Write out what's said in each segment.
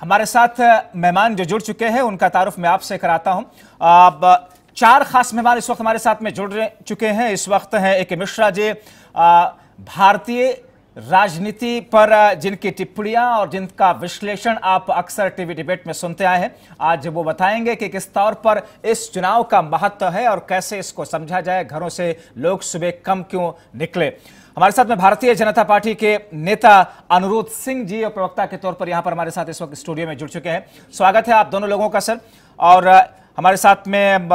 हमारे साथ मेहमान जो जुड़ चुके हैं उनका तारुफ मैं आपसे कराता हूं अब चार खास मेहमान इस वक्त हमारे साथ में जुड़ चुके हैं इस वक्त हैं ए के मिश्रा जी भारतीय राजनीति पर जिनकी टिप्पणियां और जिनका विश्लेषण आप अक्सर टीवी डिबेट में सुनते आए हैं आज वो बताएंगे कि किस तौर पर इस चुनाव का महत्व है और कैसे इसको समझा जाए घरों से लोग सुबह कम क्यों निकले हमारे साथ में भारतीय जनता पार्टी के नेता अनुरोध सिंह जी और प्रवक्ता के तौर पर यहाँ पर हमारे साथ इस वक्त स्टूडियो में जुड़ चुके हैं स्वागत है आप दोनों लोगों का सर और हमारे साथ में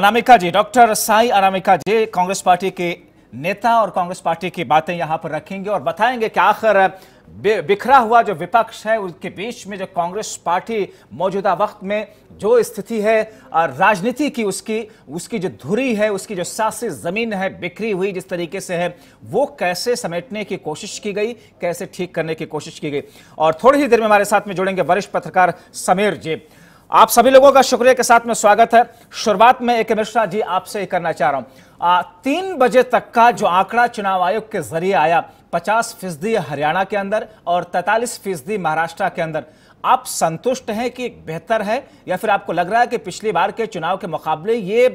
अनामिका जी डॉक्टर साई अनामिका जी कांग्रेस पार्टी के नेता और कांग्रेस पार्टी की बातें यहाँ पर रखेंगे और बताएंगे कि आखिर बिखरा हुआ जो विपक्ष है उसके बीच में जो कांग्रेस पार्टी मौजूदा वक्त में जो स्थिति है राजनीति की उसकी उसकी जो धुरी है उसकी जो सासी जमीन है बिखरी हुई जिस तरीके से है वो कैसे समेटने की कोशिश की गई कैसे ठीक करने की कोशिश की गई और थोड़ी ही देर में हमारे साथ में जुड़ेंगे वरिष्ठ पत्रकार समीर जी आप सभी लोगों का शुक्रिया के साथ में स्वागत है शुरुआत में एक मिश्रा जी आपसे करना चाह रहा हूं आ, तीन बजे तक का जो आंकड़ा चुनाव आयोग के जरिए आया पचास फीसदी हरियाणा के अंदर और तैतालीस फीसदी महाराष्ट्र के अंदर आप संतुष्ट हैं कि बेहतर है या फिर आपको लग रहा है कि पिछली बार के चुनाव के मुकाबले ये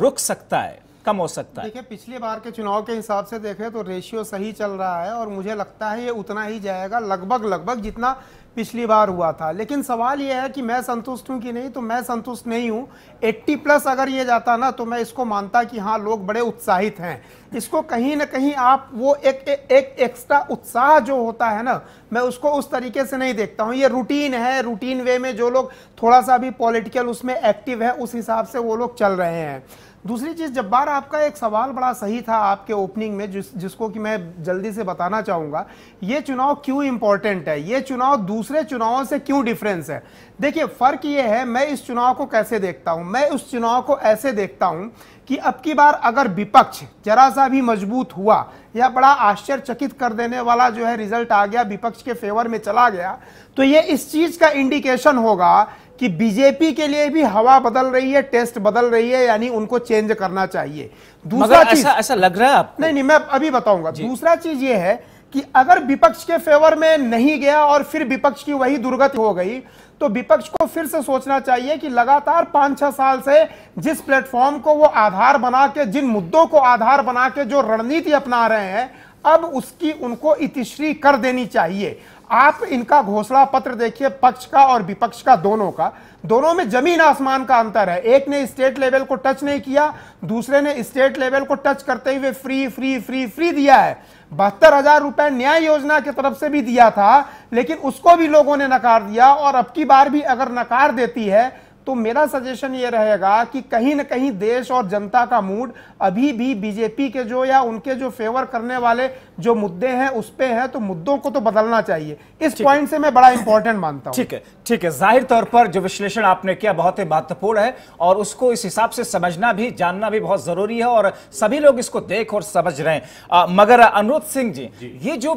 रुक सकता है कम हो सकता है देखिए पिछली बार के चुनाव के हिसाब से देखें तो रेशियो सही चल रहा है और मुझे लगता है ये उतना ही जाएगा लगभग लगभग जितना पिछली बार हुआ था लेकिन सवाल यह है कि मैं संतुष्ट हूँ कि नहीं तो मैं संतुष्ट नहीं हूँ 80 प्लस अगर ये जाता ना तो मैं इसको मानता कि हाँ लोग बड़े उत्साहित हैं इसको कहीं ना कहीं आप वो एक एक, एक एक्स्ट्रा उत्साह जो होता है ना मैं उसको उस तरीके से नहीं देखता हूँ ये रूटीन है रूटीन वे में जो लोग थोड़ा सा भी पॉलिटिकल उसमें एक्टिव है उस हिसाब से वो लोग चल रहे हैं दूसरी चीज़ जब्बार आपका एक सवाल बड़ा सही था आपके ओपनिंग में जिस जिसको कि मैं जल्दी से बताना चाहूँगा ये चुनाव क्यों इम्पोर्टेंट है ये चुनाव दूसरे चुनावों से क्यों डिफरेंस है देखिए फ़र्क ये है मैं इस चुनाव को कैसे देखता हूं मैं उस चुनाव को ऐसे देखता हूँ कि अब की बार अगर विपक्ष जरा सा भी मजबूत हुआ या बड़ा आश्चर्यचकित कर देने वाला जो है रिजल्ट आ गया विपक्ष के फेवर में चला गया तो ये इस चीज़ का इंडिकेशन होगा कि बीजेपी के लिए भी हवा बदल रही है टेस्ट बदल रही है यानी उनको चेंज करना चाहिए दूसरा चीज ऐसा, ऐसा लग रहा है आपको? नहीं नहीं मैं अभी बताऊंगा दूसरा चीज ये है कि अगर विपक्ष के फेवर में नहीं गया और फिर विपक्ष की वही दुर्गति हो गई तो विपक्ष को फिर से सोचना चाहिए कि लगातार पांच छह साल से जिस प्लेटफॉर्म को वो आधार बना के जिन मुद्दों को आधार बना के जो रणनीति अपना रहे हैं अब उसकी उनको इतिश्री कर देनी चाहिए आप इनका घोषणा पत्र देखिए पक्ष का और विपक्ष का दोनों का दोनों में जमीन आसमान का अंतर है एक ने स्टेट लेवल को टच नहीं किया दूसरे ने स्टेट लेवल को टच करते हुए फ्री फ्री फ्री फ्री दिया है बहत्तर हजार रुपए न्याय योजना की तरफ से भी दिया था लेकिन उसको भी लोगों ने नकार दिया और अब की बार भी अगर नकार देती है तो मेरा सजेशन ये रहेगा कि कहीं ना कहीं देश और जनता का मूड अभी भी बीजेपी के जो या उनके जो फेवर करने वाले जो मुद्दे हैं उस पर है तो मुद्दों को तो बदलना चाहिए इस पॉइंट से मैं बड़ा इंपॉर्टेंट मानता हूं ठीक है ठीक है जाहिर तौर पर जो विश्लेषण आपने किया बहुत ही महत्वपूर्ण है और उसको इस हिसाब से समझना भी जानना भी बहुत जरूरी है और सभी लोग इसको देख और समझ रहे हैं आ, मगर अनुरोध सिंह जी, जी ये जो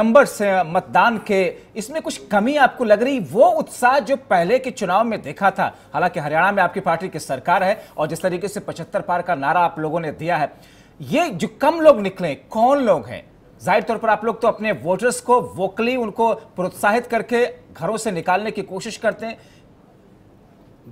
नंबर्स हैं मतदान के इसमें कुछ कमी आपको लग रही वो उत्साह जो पहले के चुनाव में देखा था हालांकि हरियाणा में आपकी पार्टी की सरकार है और जिस तरीके से पचहत्तर पार का नारा आप लोगों ने दिया है ये जो कम लोग निकले कौन लोग हैं जाहिर तौर पर आप लोग तो अपने वोटर्स को वोकली उनको प्रोत्साहित करके घरों से निकालने की कोशिश करते हैं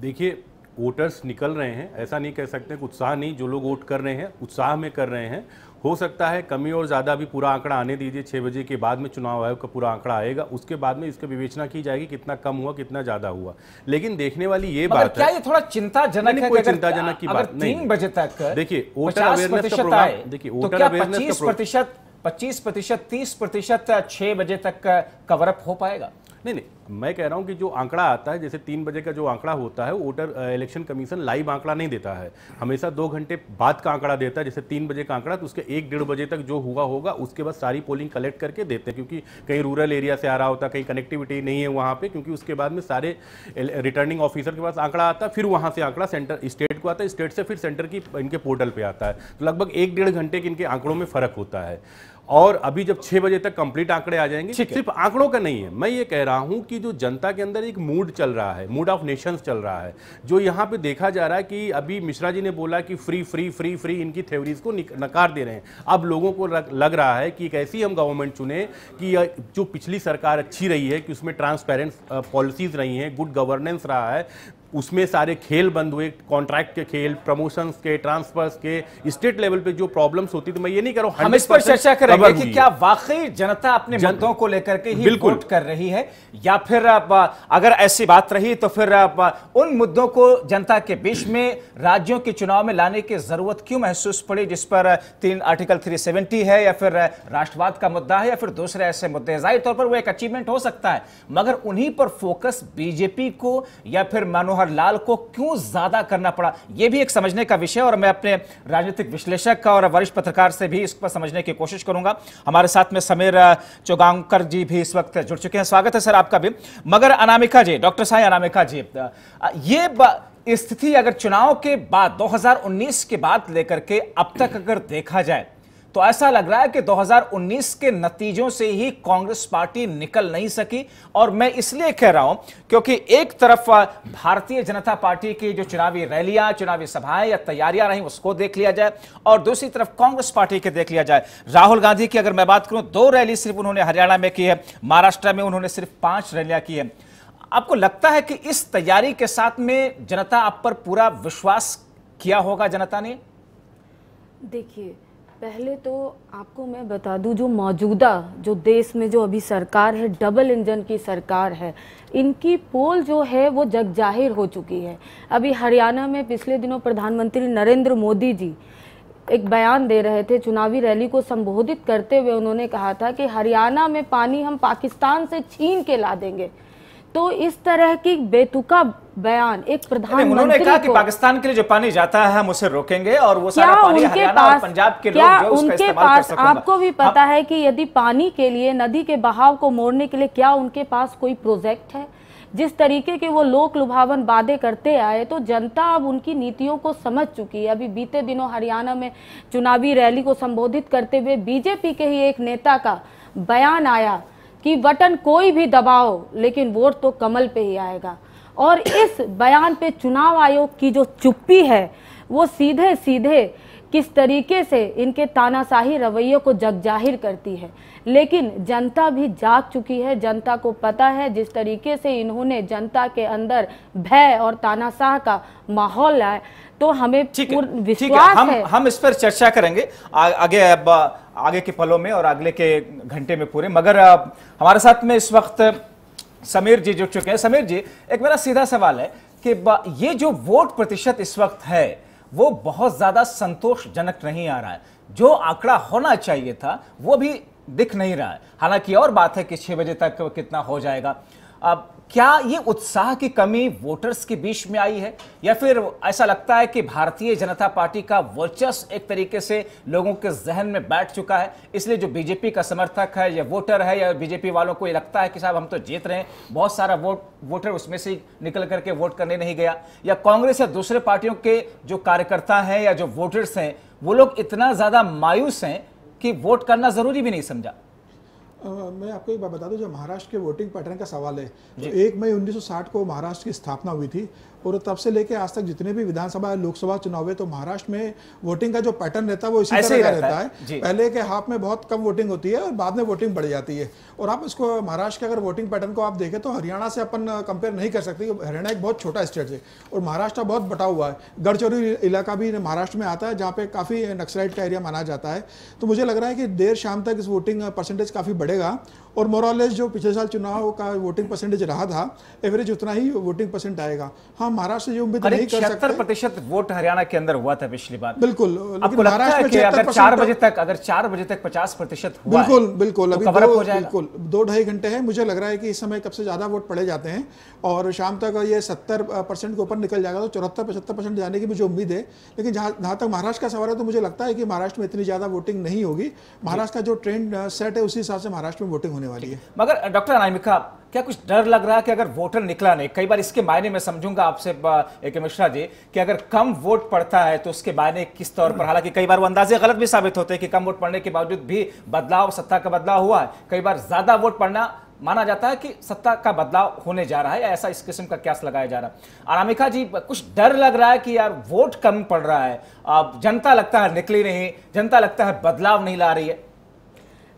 देखिए वोटर्स निकल रहे हैं ऐसा नहीं कह सकते उत्साह नहीं जो लोग वोट कर रहे हैं उत्साह में कर रहे हैं हो सकता है कमी और ज़्यादा भी पूरा आंकड़ा आने दीजिए छः बजे के बाद में चुनाव आयोग का पूरा आंकड़ा आएगा उसके बाद में इसका विवेचना की जाएगी कितना कम हुआ कितना ज़्यादा हुआ लेकिन देखने वाली ये बात क्या ये थोड़ा चिंताजनक है कोई चिंताजनक की बात नहीं बजे तक देखिए वोटर अवेयरनेस का प्रोग्राम देखिए वोटर तो अवेयरनेस प्रतिशत पच्चीस प्रतिशत तीस प्रतिशत छह बजे तक कवरअप हो पाएगा नहीं नहीं मैं कह रहा हूं कि जो आंकड़ा आता है जैसे तीन बजे का जो आंकड़ा होता है वोटर इलेक्शन कमीशन लाइव आंकड़ा नहीं देता है हमेशा दो घंटे बाद का आंकड़ा देता है जैसे तीन बजे का आंकड़ा तो उसके एक डेढ़ बजे तक जो हुआ होगा उसके बाद सारी पोलिंग कलेक्ट करके देते हैं क्योंकि कहीं रूरल एरिया से आ रहा होता कहीं कनेक्टिविटी नहीं है वहाँ पर क्योंकि उसके बाद में सारे रिटर्निंग ऑफिसर के पास आंकड़ा आता फिर वहाँ से आंकड़ा सेंटर स्टेट को आता है स्टेट से फिर सेंटर की इनके पोर्टल पर आता है तो लगभग एक डेढ़ घंटे के इनके आंकड़ों में फ़र्क होता है और अभी जब छह बजे तक कंप्लीट आंकड़े आ जाएंगे सिर्फ आंकड़ों का नहीं है मैं ये कह रहा हूं कि जो जनता के अंदर एक मूड चल रहा है मूड ऑफ नेशंस चल रहा है जो यहाँ पे देखा जा रहा है कि अभी मिश्रा जी ने बोला कि फ्री फ्री फ्री फ्री इनकी थ्योरीज को नकार दे रहे हैं अब लोगों को लग रहा है कि एक ऐसी हम गवर्नमेंट चुने कि जो पिछली सरकार अच्छी रही है कि उसमें ट्रांसपेरेंट पॉलिसीज रही हैं गुड गवर्नेंस रहा है उसमें सारे खेल बंद हुए कॉन्ट्रैक्ट के खेल प्रमोशंस के ट्रांसफर्स के स्टेट लेवल पे जो प्रॉब्लम्स होती थी तो मैं ये नहीं कर रहा हूं हम इस पर चर्चा करेंगे कि क्या वाकई जनता अपने जन... मुद्दों को लेकर के ही वोट कर रही है या फिर अगर ऐसी बात रही तो फिर उन मुद्दों को जनता के बीच में राज्यों के चुनाव में लाने की जरूरत क्यों महसूस पड़ी जिस पर तीन आर्टिकल थ्री है या फिर राष्ट्रवाद का मुद्दा है या फिर दूसरे ऐसे मुद्दे जाहिर तौर पर वो एक अचीवमेंट हो सकता है मगर उन्हीं पर फोकस बीजेपी को या फिर मनोहर लाल को क्यों ज्यादा करना पड़ा यह भी एक समझने का विषय और मैं अपने राजनीतिक विश्लेषक और वरिष्ठ पत्रकार से भी इस पर समझने की कोशिश करूंगा हमारे साथ में समीर चौगांकर जी भी इस वक्त जुड़ चुके हैं स्वागत है सर आपका भी मगर अनामिका जी डॉक्टर साई अनामिका जी ये स्थिति अगर चुनाव के बाद दो के बाद लेकर के अब तक अगर देखा जाए तो ऐसा लग रहा है कि 2019 के नतीजों से ही कांग्रेस पार्टी निकल नहीं सकी और मैं इसलिए कह रहा हूं क्योंकि एक तरफ भारतीय जनता पार्टी की जो चुनावी रैलियां चुनावी सभाएं या तैयारियां रही उसको देख लिया जाए और दूसरी तरफ कांग्रेस पार्टी के देख लिया जाए राहुल गांधी की अगर मैं बात करूं दो रैली सिर्फ उन्होंने हरियाणा में की है महाराष्ट्र में उन्होंने सिर्फ पांच रैलियां की है आपको लगता है कि इस तैयारी के साथ में जनता आप पर पूरा विश्वास किया होगा जनता ने देखिए पहले तो आपको मैं बता दूं जो मौजूदा जो देश में जो अभी सरकार है डबल इंजन की सरकार है इनकी पोल जो है वो जग जाहिर हो चुकी है अभी हरियाणा में पिछले दिनों प्रधानमंत्री नरेंद्र मोदी जी एक बयान दे रहे थे चुनावी रैली को संबोधित करते हुए उन्होंने कहा था कि हरियाणा में पानी हम पाकिस्तान से छीन के ला देंगे तो इस तरह की बेतुका बयान एक प्रधानमंत्री उन्होंने कहा कि पाकिस्तान के लिए जो पानी जाता है हम उसे रोकेंगे और वो सारा पानी पास और पंजाब के क्या लोग उनके पास आपको भी हाँ। पता है कि यदि पानी के लिए नदी के बहाव को मोड़ने के लिए क्या उनके पास कोई प्रोजेक्ट है जिस तरीके के वो लोक लुभावन वादे करते आए तो जनता अब उनकी नीतियों को समझ चुकी है अभी बीते दिनों हरियाणा में चुनावी रैली को संबोधित करते हुए बीजेपी के ही एक नेता का बयान आया कि बटन कोई भी दबाओ लेकिन वोट तो कमल पे ही आएगा और इस बयान पे चुनाव आयोग की जो चुप्पी है वो सीधे सीधे किस तरीके से इनके तानाशाही रवैयों को जग जाहिर करती है लेकिन जनता भी जाग चुकी है जनता को पता है जिस तरीके से इन्होंने जनता के अंदर भय और तानाशाह का माहौल लाया तो हमें विश्वास है, हम, है हम इस पर चर्चा करेंगे आ, आगे अब आगे के पलों में और अगले के घंटे में पूरे मगर हमारे साथ में इस वक्त समीर जी जुड़ चुके हैं समीर जी एक मेरा सीधा सवाल है कि ये जो वोट प्रतिशत इस वक्त है वो बहुत ज़्यादा संतोषजनक नहीं आ रहा है जो आंकड़ा होना चाहिए था वो भी दिख नहीं रहा है हालांकि और बात है कि छह बजे तक कितना हो जाएगा अब क्या ये उत्साह की कमी वोटर्स के बीच में आई है या फिर ऐसा लगता है कि भारतीय जनता पार्टी का वर्चस्व एक तरीके से लोगों के जहन में बैठ चुका है इसलिए जो बीजेपी का समर्थक है या वोटर है या बीजेपी वालों को ये लगता है कि साहब हम तो जीत रहे हैं बहुत सारा वोट वोटर उसमें से निकल करके वोट करने नहीं गया या कांग्रेस या दूसरे पार्टियों के जो कार्यकर्ता हैं या जो वोटर्स हैं वो लोग इतना ज़्यादा मायूस हैं कि वोट करना ज़रूरी भी नहीं समझा मैं आपको एक बात बता दूं जब महाराष्ट्र के वोटिंग पैटर्न का सवाल है तो एक मई 1960 को महाराष्ट्र की स्थापना हुई थी और तब से लेके आज तक जितने भी विधानसभा लोकसभा चुनाव है तो महाराष्ट्र में वोटिंग का जो पैटर्न रहता है वो इसी तरह का रहता है पहले के हाफ में बहुत कम वोटिंग होती है और बाद में वोटिंग बढ़ जाती है और आप इसको महाराष्ट्र के अगर वोटिंग पैटर्न को आप देखें तो हरियाणा से अपन कंपेयर नहीं कर सकते हरियाणा एक बहुत छोटा स्टेट है और महाराष्ट्र बहुत बटा हुआ है गढ़चौरी इलाका भी महाराष्ट्र में आता है जहाँ पे काफ़ी नक्सलाइट का एरिया माना जाता है तो मुझे लग रहा है कि देर शाम तक इस वोटिंग परसेंटेज काफ़ी बढ़ेगा और मोरालेस जो पिछले साल चुनाव का वोटिंग परसेंटेज रहा था एवरेज उतना ही वोटिंग परसेंट आएगा हाँ महाराष्ट्र जो उम्मीद नहीं कर सकते प्रतिशत वोट हरियाणा के अंदर हुआ था पिछली बार बिल्कुल अगर चार बजे तो- तक अगर चार बजे तक पचास प्रतिशत बिल्कुल बिल्कुल तो अभी दो बिल्कुल दो ढाई घंटे है मुझे लग रहा है कि इस समय कब से ज्यादा वोट पड़े जाते हैं और शाम तक ये सत्तर परसेंट के ऊपर निकल जाएगा तो चौहत्तर पचहत्तर परसेंट जाने की मुझे उम्मीद है लेकिन जहाँ जहाँ तक महाराष्ट्र का सवाल है तो मुझे लगता है कि महाराष्ट्र में इतनी ज्यादा वोटिंग नहीं होगी महाराष्ट्र का जो ट्रेंड सेट है उसी हिसाब से महाराष्ट्र में वोटिंग होने होने वाली है मगर डॉक्टर अनामिका क्या कुछ डर लग रहा है कि अगर वोटर निकला नहीं कई बार इसके मायने में समझूंगा आपसे एक मिश्रा जी कि अगर कम वोट पड़ता है तो उसके मायने किस तौर पर हालांकि कई बार वो अंदाजे गलत भी साबित होते हैं कि कम वोट पड़ने के बावजूद भी बदलाव सत्ता का बदलाव हुआ है कई बार ज्यादा वोट पड़ना माना जाता है कि सत्ता का बदलाव होने जा रहा है या ऐसा इस किस्म का क्यास लगाया जा रहा है अनामिका जी कुछ डर लग रहा है कि यार वोट कम पड़ रहा है अब जनता लगता है निकली नहीं जनता लगता है बदलाव नहीं ला रही है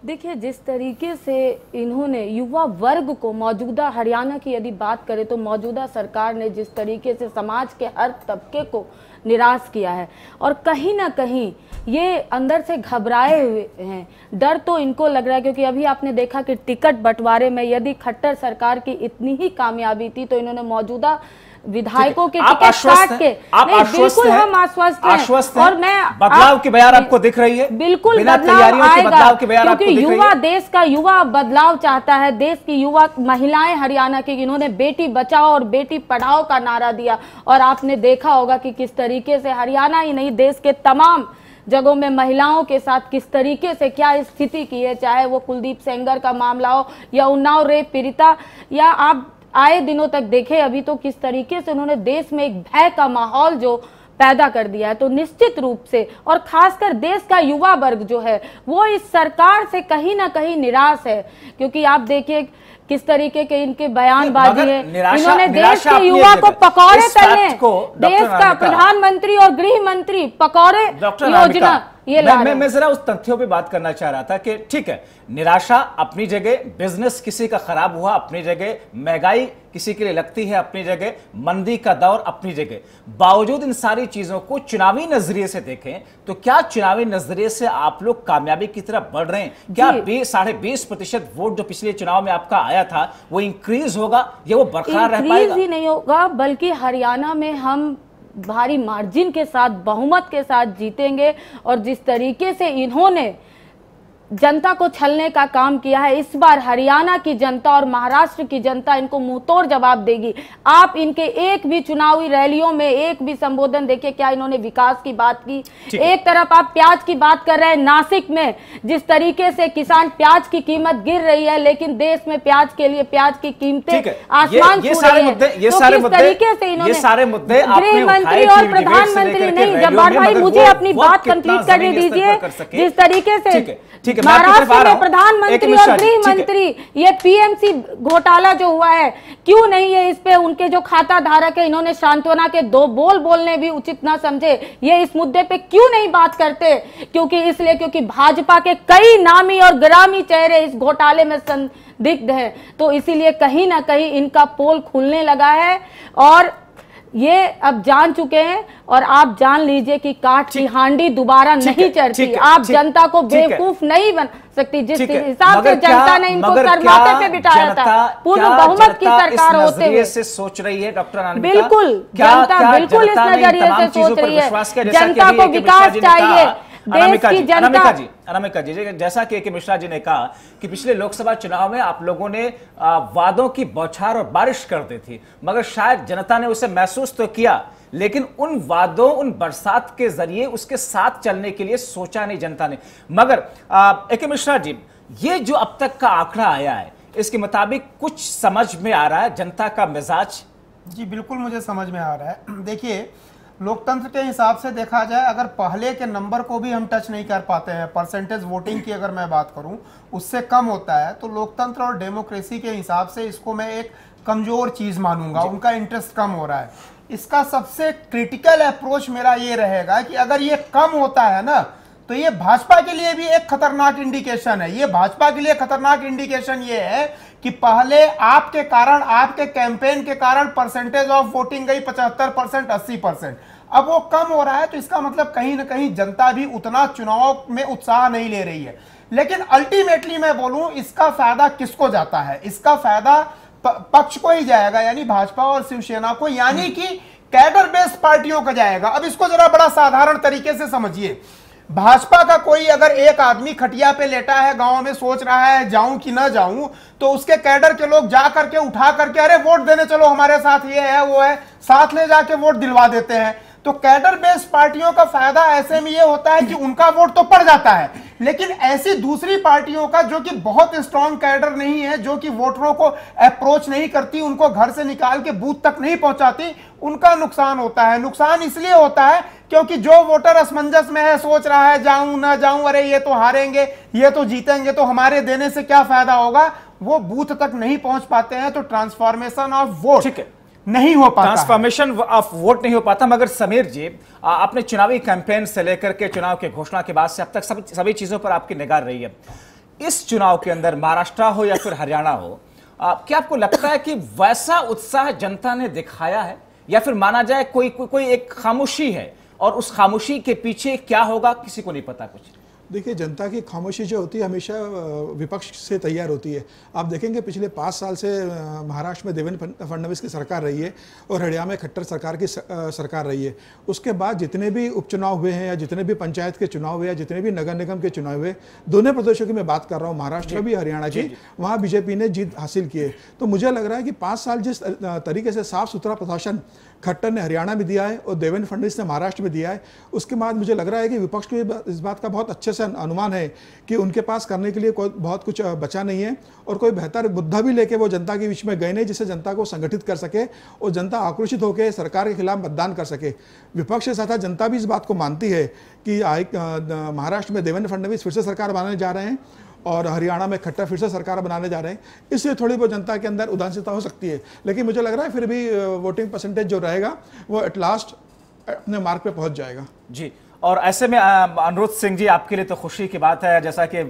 देखिए जिस तरीके से इन्होंने युवा वर्ग को मौजूदा हरियाणा की यदि बात करें तो मौजूदा सरकार ने जिस तरीके से समाज के हर तबके को निराश किया है और कहीं ना कहीं ये अंदर से घबराए हुए हैं डर तो इनको लग रहा है क्योंकि अभी आपने देखा कि टिकट बंटवारे में यदि खट्टर सरकार की इतनी ही कामयाबी थी तो इन्होंने मौजूदा विधायकों के टिकट काट के आप बिल्कुल हम आश्वस्त आश्वस्त और मैं बदलाव की बयान आपको दिख रही है बिल्कुल क्योंकि युवा देश का युवा बदलाव चाहता है देश की युवा महिलाएं हरियाणा की इन्होंने बेटी बचाओ और बेटी पढ़ाओ का नारा दिया और आपने देखा होगा कि किस तरीके से हरियाणा ही नहीं देश के तमाम जगहों में महिलाओं के साथ किस तरीके से क्या स्थिति की है चाहे वो कुलदीप सेंगर का मामला हो या उन्नाव रेप पीड़िता या आप आए दिनों तक देखे अभी तो किस तरीके से उन्होंने देश में एक भय का माहौल जो पैदा कर दिया है तो निश्चित रूप से और खासकर देश का युवा वर्ग जो है वो इस सरकार से कहीं ना कहीं निराश है क्योंकि आप देखिए किस तरीके के इनके बयानबाजी है इन्होंने देश के युवा को पकौड़े तलने देश का प्रधानमंत्री और गृह मंत्री पकौड़े योजना ये मैं, मैं, मैं जरा उस तथ्यों पे बात करना चाह रहा था कि ठीक है निराशा अपनी जगह बिजनेस किसी का खराब हुआ अपनी जगह महंगाई किसी के लिए लगती है अपनी जगह मंदी का दौर अपनी जगह बावजूद इन सारी चीजों को चुनावी नजरिए से देखें तो क्या चुनावी नजरिए से आप लोग कामयाबी की तरफ बढ़ रहे हैं क्या साढ़े बीस प्रतिशत वोट जो पिछले चुनाव में आपका आया था वो इंक्रीज होगा या वो बरकरार रह पाएगा ही नहीं होगा बल्कि हरियाणा में हम भारी मार्जिन के साथ बहुमत के साथ जीतेंगे और जिस तरीके से इन्होंने जनता को छलने का काम किया है इस बार हरियाणा की जनता और महाराष्ट्र की जनता इनको मुंहतोड़ जवाब देगी आप इनके एक भी चुनावी रैलियों में एक भी संबोधन देखिए क्या इन्होंने विकास की बात की एक तरफ आप प्याज की बात कर रहे हैं नासिक में जिस तरीके से किसान प्याज की कीमत गिर रही है लेकिन देश में प्याज के लिए प्याज की कीमतें आसमान है तो तरीके से इन्होंने गृह मंत्री और प्रधानमंत्री नहीं जब भाई मतलब मुझे अपनी बात कंप्लीट करने दीजिए जिस तरीके से ठीक है ठीक महाराष्ट्र में प्रधानमंत्री और गृह मंत्री ये पीएमसी घोटाला जो हुआ है क्यों नहीं है इस पे उनके जो खाता धारक है इन्होंने सांत्वना के दो बोल बोलने भी उचित ना समझे ये इस मुद्दे पे क्यों नहीं बात करते क्योंकि इसलिए क्योंकि भाजपा के कई नामी और ग्रामी चेहरे इस घोटाले में संदिग्ध है तो इसीलिए कहीं ना कहीं इनका पोल खुलने लगा है और ये अब जान चुके हैं और आप जान लीजिए कि काट की हांडी दोबारा नहीं चढ़ती आप जनता को बेवकूफ नहीं बन सकती जिस हिसाब से जनता ने इनको सर से पे बिठाया था पूर्व बहुमत की सरकार होते हुए से सोच रही है डॉक्टर बिल्कुल जनता बिल्कुल इस नजरिए से सोच रही है जनता को विकास चाहिए अनामिका जी अनामिका जी जैसा कि के मिश्रा जी ने कहा कि पिछले लोकसभा चुनाव में आप लोगों ने वादों की बौछार और बारिश कर दी थी मगर शायद जनता ने उसे महसूस तो किया लेकिन उन वादों उन बरसात के जरिए उसके साथ चलने के लिए सोचा नहीं जनता ने मगर ए के मिश्रा जी ये जो अब तक का आंकड़ा आया है इसके मुताबिक कुछ समझ में आ रहा है जनता का मिजाज जी बिल्कुल मुझे समझ में आ रहा है देखिए लोकतंत्र के हिसाब से देखा जाए अगर पहले के नंबर को भी हम टच नहीं कर पाते हैं परसेंटेज वोटिंग की अगर मैं बात करूं उससे कम होता है तो लोकतंत्र और डेमोक्रेसी के हिसाब से इसको मैं एक कमज़ोर चीज़ मानूंगा उनका इंटरेस्ट कम हो रहा है इसका सबसे क्रिटिकल अप्रोच मेरा ये रहेगा कि अगर ये कम होता है ना तो ये भाजपा के लिए भी एक खतरनाक इंडिकेशन है ये भाजपा के लिए खतरनाक इंडिकेशन ये है कि पहले आपके कारण आपके कैंपेन के कारण परसेंटेज ऑफ वोटिंग गई पचहत्तर परसेंट अस्सी परसेंट अब वो कम हो रहा है तो इसका मतलब कहीं ना कहीं जनता भी उतना चुनाव में उत्साह नहीं ले रही है लेकिन अल्टीमेटली मैं बोलूं इसका फायदा किसको जाता है इसका फायदा पक्ष को ही जाएगा यानी भाजपा और शिवसेना को यानी हम्म। कि कैडर बेस्ड पार्टियों का जाएगा अब इसको जरा बड़ा साधारण तरीके से समझिए भाजपा का कोई अगर एक आदमी खटिया पे लेटा है गांव में सोच रहा है जाऊं कि ना जाऊं तो उसके कैडर के लोग जा करके उठा करके अरे वोट देने चलो हमारे साथ ये है वो है साथ ले जाके वोट दिलवा देते हैं तो कैडर बेस्ड पार्टियों का फायदा ऐसे में ये होता है कि उनका वोट तो पड़ जाता है लेकिन ऐसी दूसरी पार्टियों का जो कि बहुत स्ट्रांग कैडर नहीं है जो कि वोटरों को अप्रोच नहीं करती उनको घर से निकाल के बूथ तक नहीं पहुंचाती उनका नुकसान होता है नुकसान इसलिए होता है क्योंकि जो वोटर असमंजस में है सोच रहा है जाऊं ना जाऊं अरे ये तो हारेंगे ये तो जीतेंगे तो हमारे देने से क्या फायदा होगा वो बूथ तक नहीं पहुंच पाते हैं तो ट्रांसफॉर्मेशन ऑफ वोट ठीक है नहीं हो पाता ट्रांसफॉर्मेशन ऑफ वोट नहीं हो पाता मगर समीर जी आपने चुनावी कैंपेन से लेकर के चुनाव के घोषणा के बाद से अब तक सब सभी चीज़ों पर आपकी निगाह रही है इस चुनाव के अंदर महाराष्ट्र हो या फिर हरियाणा हो आ, क्या आपको लगता है कि वैसा उत्साह जनता ने दिखाया है या फिर माना जाए कोई को, कोई एक खामोशी है और उस खामोशी के पीछे क्या होगा किसी को नहीं पता कुछ देखिए जनता की खामोशी जो होती है हमेशा विपक्ष से तैयार होती है आप देखेंगे पिछले पाँच साल से महाराष्ट्र में देवेंद्र फडणवीस की सरकार रही है और हरियाणा में खट्टर सरकार की सरकार रही है उसके बाद जितने भी उपचुनाव हुए हैं या जितने भी पंचायत के चुनाव हुए या जितने भी नगर निगम के चुनाव हुए दोनों प्रदेशों की मैं बात कर रहा हूँ महाराष्ट्र भी हरियाणा की वहाँ बीजेपी ने जीत हासिल की है तो मुझे लग रहा है कि पाँच साल जिस तरीके से साफ सुथरा प्रशासन खट्टर ने हरियाणा में दिया है और देवेंद्र फडणवीस ने महाराष्ट्र में दिया है उसके बाद मुझे लग रहा है कि विपक्ष को इस बात का बहुत अच्छे से अनुमान है कि उनके पास करने के लिए कोई बहुत कुछ बचा नहीं है और कोई बेहतर मुद्दा भी लेके वो जनता के बीच में गए नहीं जिससे जनता को संगठित कर सके और जनता आक्रोशित होकर सरकार के खिलाफ मतदान कर सके विपक्ष के साथ जनता भी इस बात को मानती है कि महाराष्ट्र में देवेंद्र फडणवीस फिर से सरकार बनाने जा रहे हैं और हरियाणा में खट्टा फिर से सरकार बनाने जा रहे हैं इसलिए थोड़ी बहुत जनता के अंदर उदासीनता हो सकती है लेकिन मुझे लग रहा है फिर भी वोटिंग परसेंटेज जो रहेगा वो एट लास्ट अपने मार्ग पे पहुंच जाएगा जी और ऐसे में अनुरोध सिंह जी आपके लिए तो खुशी की बात है जैसा कि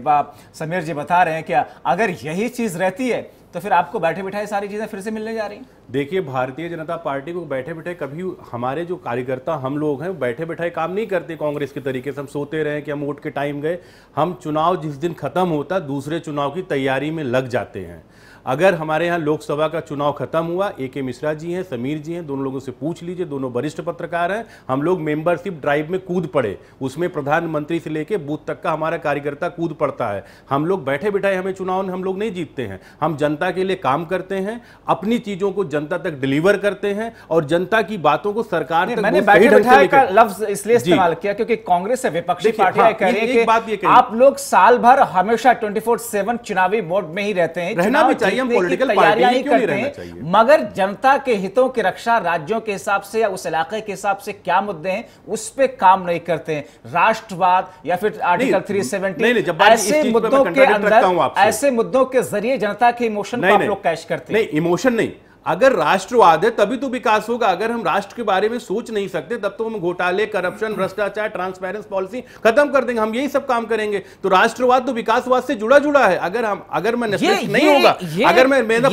समीर जी बता रहे हैं कि अगर यही चीज़ रहती है तो फिर आपको बैठे बैठे सारी चीज़ें फिर से मिलने जा रही देखिए भारतीय जनता पार्टी को बैठे बैठे कभी हमारे जो कार्यकर्ता हम लोग हैं बैठे बैठाए काम नहीं करते कांग्रेस के तरीके से हम सोते रहे कि हम वोट के टाइम गए हम चुनाव जिस दिन खत्म होता दूसरे चुनाव की तैयारी में लग जाते हैं अगर हमारे यहाँ लोकसभा का चुनाव खत्म हुआ ए के मिश्रा जी हैं समीर जी हैं दोनों लोगों से पूछ लीजिए दोनों वरिष्ठ पत्रकार हैं हम लोग मेंबरशिप ड्राइव में कूद पड़े उसमें प्रधानमंत्री से लेके बूथ तक का हमारा कार्यकर्ता कूद पड़ता है हम लोग बैठे बिठाए हमें चुनाव हम लोग नहीं जीतते हैं हम जनता के लिए काम करते हैं अपनी चीज़ों को जनता तक डिलीवर करते हैं और जनता की बातों को सरकार ने मैंने बैठे का लफ्ज इसलिए इस्तेमाल किया क्योंकि कांग्रेस से विपक्षी पार्टियां हाँ, कह रही आप लोग साल भर हमेशा ट्वेंटी फोर सेवन चुनावी मोड में ही रहते हैं रहना भी चाहिए हम पॉलिटिकल तैयारियां ही करते हैं मगर जनता के हितों की रक्षा राज्यों के हिसाब से या उस इलाके के हिसाब से क्या मुद्दे हैं उस पर काम नहीं करते हैं राष्ट्रवाद या फिर आर्टिकल थ्री सेवेंटी ऐसे मुद्दों के अंदर ऐसे मुद्दों के जरिए जनता के इमोशन लोग कैश करते हैं इमोशन नहीं अगर राष्ट्रवाद है तभी तो विकास होगा अगर हम राष्ट्र के बारे में सोच नहीं सकते तब तो हम घोटाले करप्शन भ्रष्टाचार ट्रांसपेरेंस पॉलिसी खत्म कर देंगे हम यही सब काम करेंगे तो राष्ट्रवाद तो विकासवाद से जुड़ा जुड़ा है अगर हम अगर मैं ये, नहीं होगा अगर मैं मेरा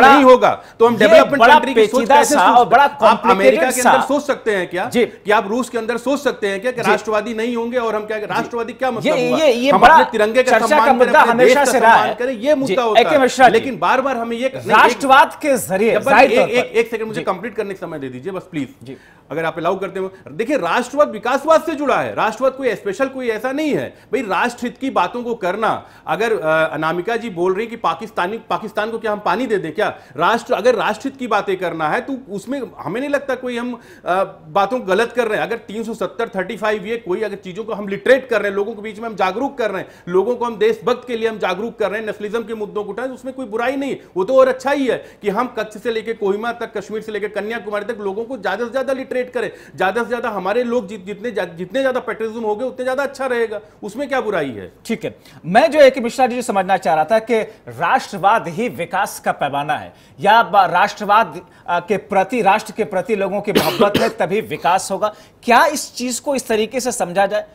नहीं होगा तो हम डेवलपमेंट कंट्री की सोच कैसे आप अमेरिका के अंदर सोच सकते हैं क्या कि आप रूस के अंदर सोच सकते हैं क्या राष्ट्रवादी नहीं होंगे और हम क्या राष्ट्रवादी क्या मतलब तिरंगे का सम्मान करें ये मुद्दा होता है लेकिन बार बार हमें ये राष्ट्रवाद के जरिए राष्ट्रवाद विकासवाद से जुड़ा है राष्ट्रवाद कोई स्पेशल कोई ऐसा नहीं है भाई राष्ट्र हित की बातों को करना अगर अनामिका जी बोल रही कि पाकिस्तानी पाकिस्तान को क्या हम पानी दे दे क्या राष्ट्र अगर राष्ट्रहित की बातें करना है तो उसमें हमें नहीं लगता कोई हम बातों गलत कर रहे हैं अगर तीन सौ सत्तर थर्टी फाइव ये कोई अगर चीजों को हम लिटरेट कर रहे हैं लोगों के बीच में हम जागरूक कर रहे हैं लोगों को हम देशभक्त के लिए हम जागरूक कर रहे हैं नेशनलिज्म के मुद्दों को उठाए उसमें कोई बुराई नहीं वो तो और अच्छा ही है कि हम कच्छ से लेकर कोहिमा तक कश्मीर से लेकर कन्याकुमारी तक लोगों को ज्यादा से ज्यादा लिटरेट करें ज्यादा से ज्यादा हमारे लोग जितने जितने ज्यादा पेट्रोलिज्म हो गए उतने ज्यादा अच्छा रहेगा उसमें क्या बुराई है ठीक है मैं जो एक मिश्रा जी समझना चाह रहा था कि राष्ट्रवाद ही विकास का पैमाना है या राष्ट्रवाद के प्रति राष्ट्र के प्रति लोगों की मोहब्बत है तभी विकास होगा क्या इस चीज को इस तरीके से समझा जाए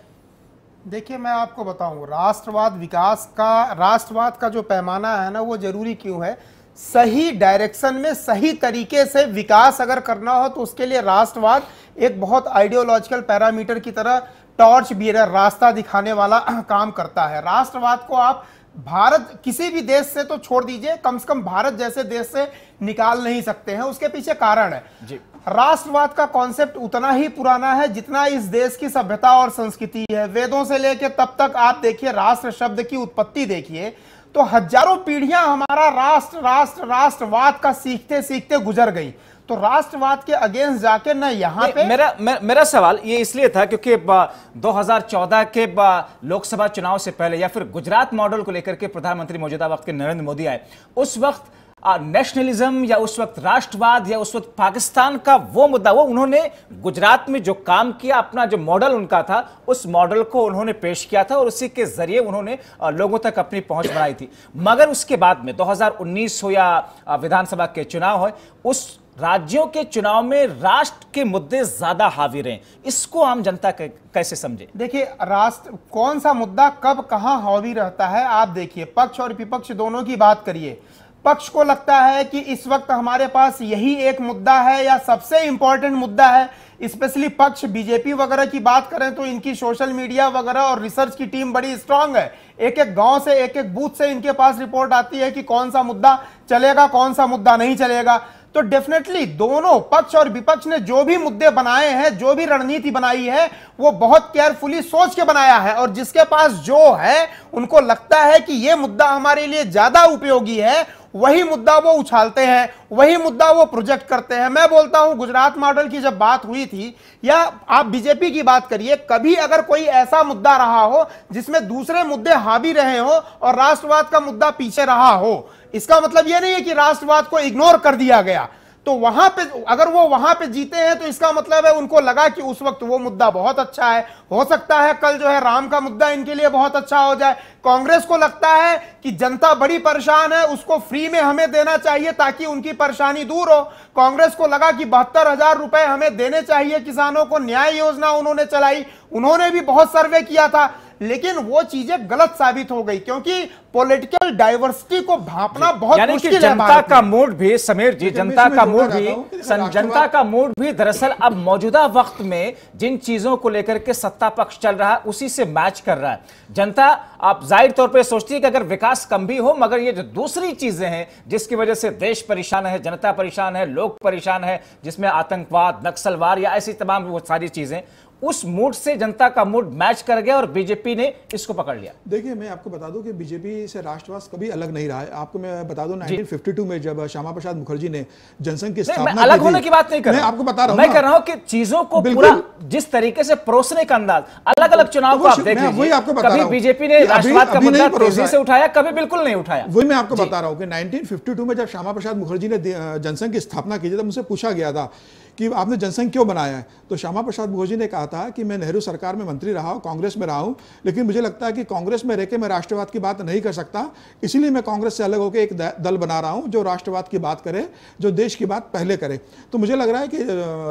देखिए मैं आपको बताऊं राष्ट्रवाद विकास का राष्ट्रवाद का जो पैमाना है ना वो जरूरी क्यों है सही डायरेक्शन में सही तरीके से विकास अगर करना हो तो उसके लिए राष्ट्रवाद एक बहुत आइडियोलॉजिकल पैरामीटर की तरह टॉर्च भी रास्ता दिखाने वाला काम करता है राष्ट्रवाद को आप भारत किसी भी देश से तो छोड़ दीजिए कम से कम भारत जैसे देश से निकाल नहीं सकते हैं उसके पीछे कारण है जी राष्ट्रवाद का कॉन्सेप्ट उतना ही पुराना है जितना इस देश की सभ्यता और संस्कृति है वेदों से लेकर तब तक आप देखिए राष्ट्र शब्द की उत्पत्ति देखिए तो हजारों पीढ़ियां हमारा राष्ट्र राष्ट्र राष्ट्रवाद का सीखते सीखते गुजर गई तो राष्ट्रवाद के अगेंस्ट जाके ना यहाँ पे मेरा मेरा सवाल ये इसलिए था क्योंकि 2014 के लोकसभा चुनाव से पहले या फिर गुजरात मॉडल को लेकर के प्रधानमंत्री मौजूदा वक्त के नरेंद्र मोदी आए उस वक्त नेशनलिज्म या उस वक्त राष्ट्रवाद या उस वक्त पाकिस्तान का वो मुद्दा वो उन्होंने गुजरात में जो काम किया अपना जो मॉडल उनका था उस मॉडल को उन्होंने पेश किया था और उसी के जरिए उन्होंने लोगों तक अपनी पहुंच बनाई थी मगर उसके बाद में 2019 हो या विधानसभा के चुनाव हो उस राज्यों के चुनाव में राष्ट्र के मुद्दे ज्यादा हावी रहे इसको आम जनता कैसे समझे देखिए राष्ट्र कौन सा मुद्दा कब कहाँ हावी रहता है आप देखिए पक्ष और विपक्ष दोनों की बात करिए पक्ष को लगता है कि इस वक्त हमारे पास यही एक मुद्दा है या सबसे इंपॉर्टेंट मुद्दा है स्पेशली पक्ष बीजेपी वगैरह की बात करें तो इनकी सोशल मीडिया वगैरह और रिसर्च की टीम बड़ी स्ट्रांग है एक एक गांव से एक एक बूथ से इनके पास रिपोर्ट आती है कि कौन सा मुद्दा चलेगा कौन सा मुद्दा नहीं चलेगा तो डेफिनेटली दोनों पक्ष और विपक्ष ने जो भी मुद्दे बनाए हैं जो भी रणनीति बनाई है वो बहुत केयरफुली सोच के बनाया है और जिसके पास जो है उनको लगता है कि ये मुद्दा हमारे लिए ज्यादा उपयोगी है वही मुद्दा वो उछालते हैं वही मुद्दा वो प्रोजेक्ट करते हैं मैं बोलता हूं गुजरात मॉडल की जब बात हुई थी या आप बीजेपी की बात करिए कभी अगर कोई ऐसा मुद्दा रहा हो जिसमें दूसरे मुद्दे हावी रहे हो और राष्ट्रवाद का मुद्दा पीछे रहा हो इसका मतलब यह नहीं है कि राष्ट्रवाद को इग्नोर कर दिया गया तो वहां पे अगर वो वहां पे जीते हैं तो इसका मतलब है उनको लगा कि उस वक्त वो मुद्दा बहुत अच्छा है हो सकता है कल जो है राम का मुद्दा इनके लिए बहुत अच्छा हो जाए कांग्रेस को लगता है कि जनता बड़ी परेशान है उसको फ्री में हमें देना चाहिए ताकि उनकी परेशानी दूर हो कांग्रेस को लगा कि बहत्तर हजार रुपए हमें देने चाहिए किसानों को न्याय योजना उन्होंने चलाई उन्होंने भी बहुत सर्वे किया था लेकिन वो चीजें गलत साबित हो गई क्योंकि पॉलिटिकल डाइवर्सिटी को भापना बहुत मुश्किल है जनता का मूड भी समीर जी जनता का मूड भी जनता का मूड भी दरअसल अब मौजूदा वक्त में जिन चीजों को लेकर के सत्ता पक्ष चल रहा है उसी से मैच कर रहा है जनता आप जाहिर तौर पर सोचती है कि अगर विकास कम भी हो मगर ये जो दूसरी चीजें हैं जिसकी वजह से देश परेशान है जनता परेशान है लोग परेशान है जिसमें आतंकवाद नक्सलवाद या ऐसी तमाम वो सारी चीजें उस मूड से जनता का मूड मैच कर गया और बीजेपी ने इसको पकड़ लिया देखिए मैं आपको बता दूं कि बीजेपी से राष्ट्रवाद कभी अलग नहीं रहा है आपको मैं बता दूं 1952 में जब श्यामा प्रसाद मुखर्जी ने जनसंघ की स्थापना अलग होने की बात नहीं कर मैं आपको बता रहा हूं मैं कह रहा हूं कि चीजों को पूरा जिस तरीके से परोसने का अंदाज अलग अलग चुनाव को तो आप देख वही आपको कभी बीजेपी ने राष्ट्रवाद का मुद्दा तेजी से उठाया कभी बिल्कुल नहीं उठाया वही मैं आपको बता रहा हूँ कि नाइनटीन में जब श्यामा प्रसाद मुखर्जी ने जनसंघ की स्थापना की थी तब मुझसे पूछा गया था कि आपने जनसंघ क्यों बनाया है तो श्यामा प्रसाद मुखर्जी ने कहा था कि मैं नेहरू सरकार में मंत्री रहा हूँ कांग्रेस में रहा हूँ लेकिन मुझे लगता है कि कांग्रेस में रहकर मैं राष्ट्रवाद की बात नहीं कर सकता इसीलिए मैं कांग्रेस से अलग होकर एक दल बना रहा हूँ जो राष्ट्रवाद की बात करे जो देश की बात पहले करे तो मुझे लग रहा है कि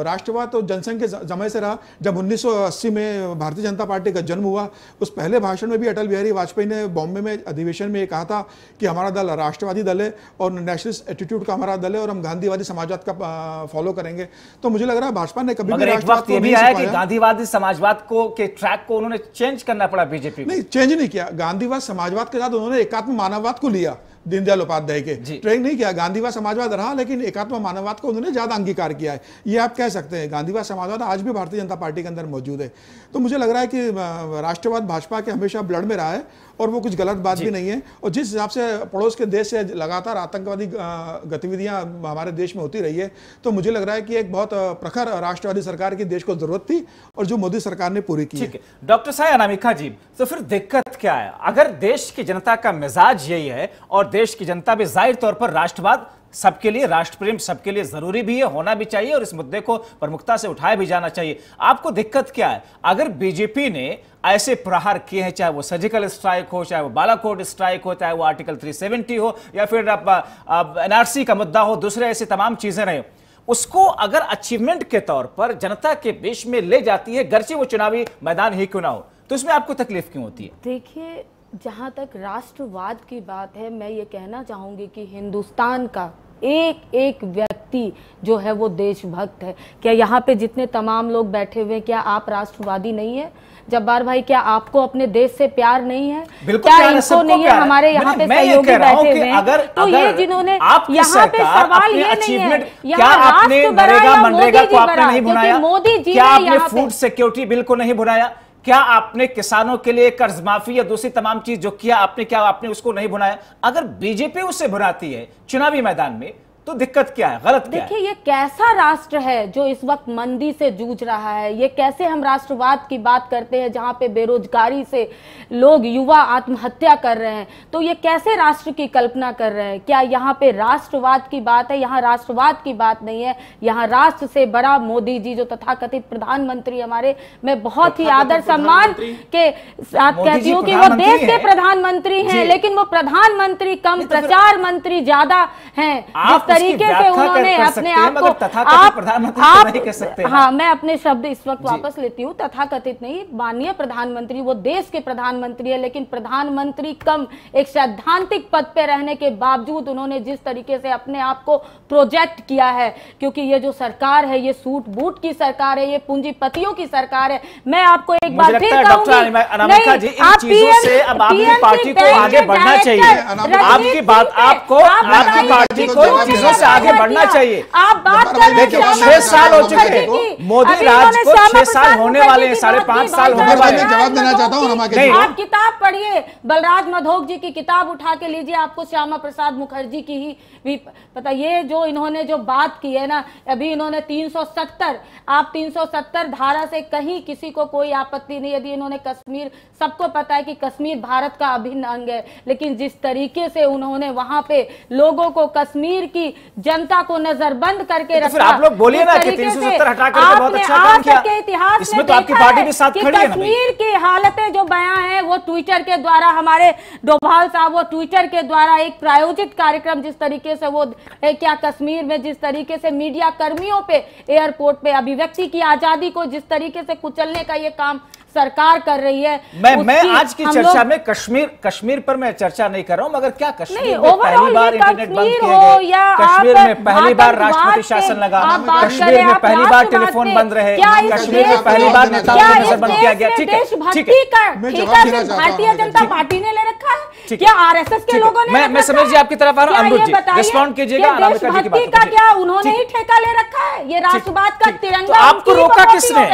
राष्ट्रवाद तो जनसंघ के जमय से रहा जब उन्नीस में भारतीय जनता पार्टी का जन्म हुआ उस पहले भाषण में भी अटल बिहारी वाजपेयी ने बॉम्बे में अधिवेशन में ये कहा था कि हमारा दल राष्ट्रवादी दल है और नेशनलिस्ट एटीट्यूड का हमारा दल है और हम गांधीवादी समाजवाद का फॉलो करेंगे तो मुझे लग रहा है भाजपा ने कभी भी भी आया कि गांधीवादी समाजवाद को के ट्रैक को उन्होंने चेंज करना पड़ा बीजेपी नहीं चेंज नहीं किया गांधीवाद समाजवाद के साथ उन्होंने एकात्म मानववाद को लिया दीनदयाल उपाध्याय के ट्रेन नहीं किया गांधीवाद समाजवाद रहा लेकिन एकात्म मानववाद को उन्होंने ज्यादा अंगीकार किया है ये आप कह सकते हैं गांधीवाद समाजवाद आज भी भारतीय जनता पार्टी के अंदर मौजूद है तो मुझे लग रहा है कि राष्ट्रवाद भाजपा के हमेशा ब्लड में रहा है और वो कुछ गलत बात भी नहीं है और जिस हिसाब से पड़ोस के देश से लगातार आतंकवादी गतिविधियां हमारे देश में होती रही है तो मुझे लग रहा है कि एक बहुत प्रखर राष्ट्रवादी सरकार की देश को जरूरत थी और जो मोदी सरकार ने पूरी की डॉक्टर साय अनामिका जी तो फिर दिक्कत क्या है अगर देश की जनता का मिजाज यही है और देश की जनता भी जाहिर तौर पर राष्ट्रवाद सबके लिए राष्ट्र प्रेम सबके लिए जरूरी भी है होना भी चाहिए और इस मुद्दे को प्रमुखता से उठाया भी जाना चाहिए आपको दिक्कत क्या है अगर बीजेपी ने ऐसे प्रहार किए हैं चाहे वो सर्जिकल स्ट्राइक हो चाहे वो बालाकोट स्ट्राइक हो चाहे वो आर्टिकल 370 हो या फिर आप एनआरसी का मुद्दा हो दूसरे ऐसी तमाम चीजें रहे उसको अगर अचीवमेंट के तौर पर जनता के बीच में ले जाती है गर्चे वो चुनावी मैदान ही क्यों ना हो तो इसमें आपको तकलीफ क्यों होती है देखिए जहाँ तक राष्ट्रवाद की बात है मैं ये कहना चाहूँगी कि हिंदुस्तान का एक एक व्यक्ति जो है वो देशभक्त है क्या यहाँ पे जितने तमाम लोग बैठे हुए क्या आप राष्ट्रवादी नहीं है जब्बार भाई क्या आपको अपने देश से प्यार नहीं है क्या इनको नहीं है हमारे यहाँ पे सहयोगी बैठे हुए अगर, तो अगर ये जिन्होंने यहाँ पे सवाल ये नहीं है यहाँ मोदी जी मोदी जी ने फूड सिक्योरिटी बिल को नहीं बुलाया क्या आपने किसानों के लिए कर्ज माफी या दूसरी तमाम चीज जो किया आपने क्या आपने उसको नहीं भुनाया अगर बीजेपी उसे भुनाती है चुनावी मैदान में तो दिक्कत क्या है गलत देखिए ये कैसा राष्ट्र है जो इस वक्त मंदी से जूझ रहा है ये कैसे हम राष्ट्रवाद की बात करते हैं जहाँ पे बेरोजगारी से लोग युवा आत्महत्या कर रहे हैं तो ये कैसे राष्ट्र की कल्पना कर रहे हैं क्या यहाँ पे राष्ट्रवाद की बात है यहाँ राष्ट्रवाद की बात नहीं है यहाँ राष्ट्र से बड़ा मोदी जी जो तथाकथित प्रधानमंत्री हमारे मैं बहुत ही आदर सम्मान के साथ कहती हूँ कि वो देश के प्रधानमंत्री हैं लेकिन वो प्रधानमंत्री कम तो प्रचार मंत्री ज्यादा हैं तरीके से उन्होंने अपने आप को आप तो आप हाँ मैं अपने शब्द इस वक्त वापस लेती हूँ तथा कथित नहीं माननीय प्रधानमंत्री वो देश के प्रधानमंत्री है लेकिन प्रधानमंत्री कम एक सैद्धांतिक पद पे रहने के बावजूद उन्होंने जिस तरीके से अपने आप को प्रोजेक्ट किया है क्योंकि ये जो सरकार है ये सूट बूट की सरकार है ये पूंजीपतियों की सरकार है मैं आपको एक बार फिर कहूंगी पार्टी को आगे बढ़ना चाहिए आपकी बात आपको आपकी पार्टी को तो देशों से आगे बढ़ना चाहिए आप बात कर रहे हैं छह साल हो चुके हैं मोदी राज को छह साल होने वाले हैं साढ़े पांच साल होने वाले जवाब देना चाहता हूँ आप किताब पढ़िए बलराज मधोक जी की किताब उठा के लीजिए आपको श्यामा प्रसाद मुखर्जी की ही भी पता ये जो इन्होंने जो बात की है ना अभी इन्होंने 370 आप 370 धारा से कहीं किसी को कोई आपत्ति नहीं यदि इन्होंने कश्मीर सबको पता है कि कश्मीर भारत का अभिन्न अंग है लेकिन जिस तरीके से उन्होंने वहां पे लोगों को कश्मीर की जनता को नजरबंद करके तो रखा आप लोग बोलिए ना कि 370 हटा करके बहुत अच्छा काम किया इतिहास में तो आपकी पार्टी भी साथ खड़ी है कश्मीर की हालतें जो बयां है वो ट्विटर के द्वारा हमारे डोभाल साहब वो ट्विटर के द्वारा एक प्रायोजित कार्यक्रम जिस तरीके से वो क्या कश्मीर में जिस तरीके से मीडिया कर्मियों पे एयरपोर्ट पे अभिव्यक्ति की आजादी को जिस तरीके से कुचलने का ये काम सरकार कर रही है मैं मैं आज की चर्चा में कश्मीर कश्मीर पर मैं चर्चा नहीं कर रहा हूँ मगर क्या कश्मीर में पहली बार इंटरनेट बंद किए गए कश्मीर में पहली बार राष्ट्रपति शासन लगा कश्मीर में पहली बार टेलीफोन बंद रहे कश्मीर में पहली बार नेताओं बंद किया गया ठीक है भारतीय जनता पार्टी ने ले रखा है क्या आरएसएस के लोगों ने मैं मैं समझ जी आपकी तरफ आ रहा हूँ रिस्पॉन्ड कीजिएगा देशभक्ति का क्या उन्होंने ही ठेका ले रखा है ये राष्ट्रवाद का तिरंगा तो आपको रोका किसने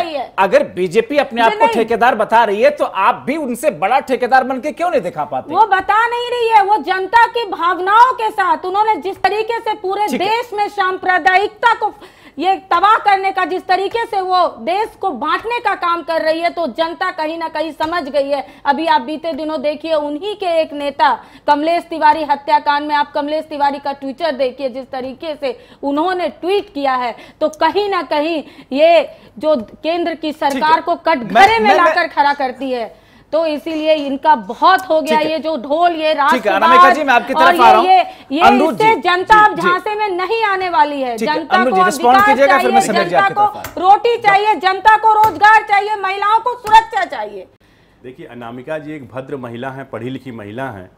अगर बीजेपी अपने आप को ठेके ठेकेदार बता रही है तो आप भी उनसे बड़ा ठेकेदार बन के क्यों नहीं दिखा पाते वो बता नहीं रही है वो जनता की भावनाओं के साथ उन्होंने जिस तरीके से पूरे देश में सांप्रदायिकता को ये तबाह करने का जिस तरीके से वो देश को बांटने का काम कर रही है तो जनता कहीं ना कहीं समझ गई है अभी आप बीते दिनों देखिए उन्हीं के एक नेता कमलेश तिवारी हत्याकांड में आप कमलेश तिवारी का ट्विटर देखिए जिस तरीके से उन्होंने ट्वीट किया है तो कहीं ना कहीं ये जो केंद्र की सरकार को कटघरे में लाकर खड़ा करती है तो इसीलिए इनका बहुत हो गया ये जो ढोल ये राष्ट्र ये, जनता अब झांसे में नहीं आने वाली है जनता को जनता को रोटी चाहिए जनता को रोजगार चाहिए महिलाओं को सुरक्षा चाहिए देखिए अनामिका जी एक भद्र महिला है पढ़ी लिखी महिला है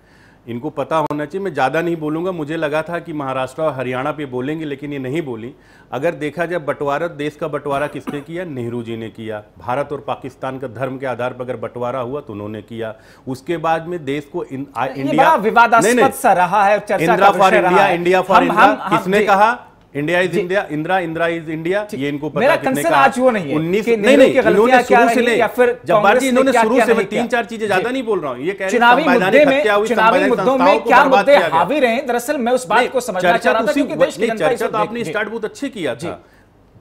इनको पता होना चाहिए मैं ज़्यादा नहीं बोलूँगा मुझे लगा था कि महाराष्ट्र और हरियाणा पे बोलेंगे लेकिन ये नहीं बोली अगर देखा जाए बंटवारा देश का बंटवारा किसने किया नेहरू जी ने किया भारत और पाकिस्तान का धर्म के आधार पर अगर बंटवारा हुआ तो उन्होंने किया उसके बाद में देश को इन, आ, इंडिया विवादास्पद रहा है इंडिया फॉर इंडिया किसने कहा India is India Indira Indira is India ये इनको पता कितने का आज वो नहीं है उन्नीस नहीं नहीं इन्होंने शुरू से नहीं जब जी इन्होंने शुरू से मैं तीन चार चीजें ज्यादा नहीं बोल रहा हूँ ये कह रहे चुनावी मुद्दे में चुनावी मुद्दों में क्या मुद्दे हावी रहे दरअसल मैं उस बात को समझना तो चाह रहा था क्योंकि देश की चर्चा तो आपने स्टार्ट बहुत अच्छे किया था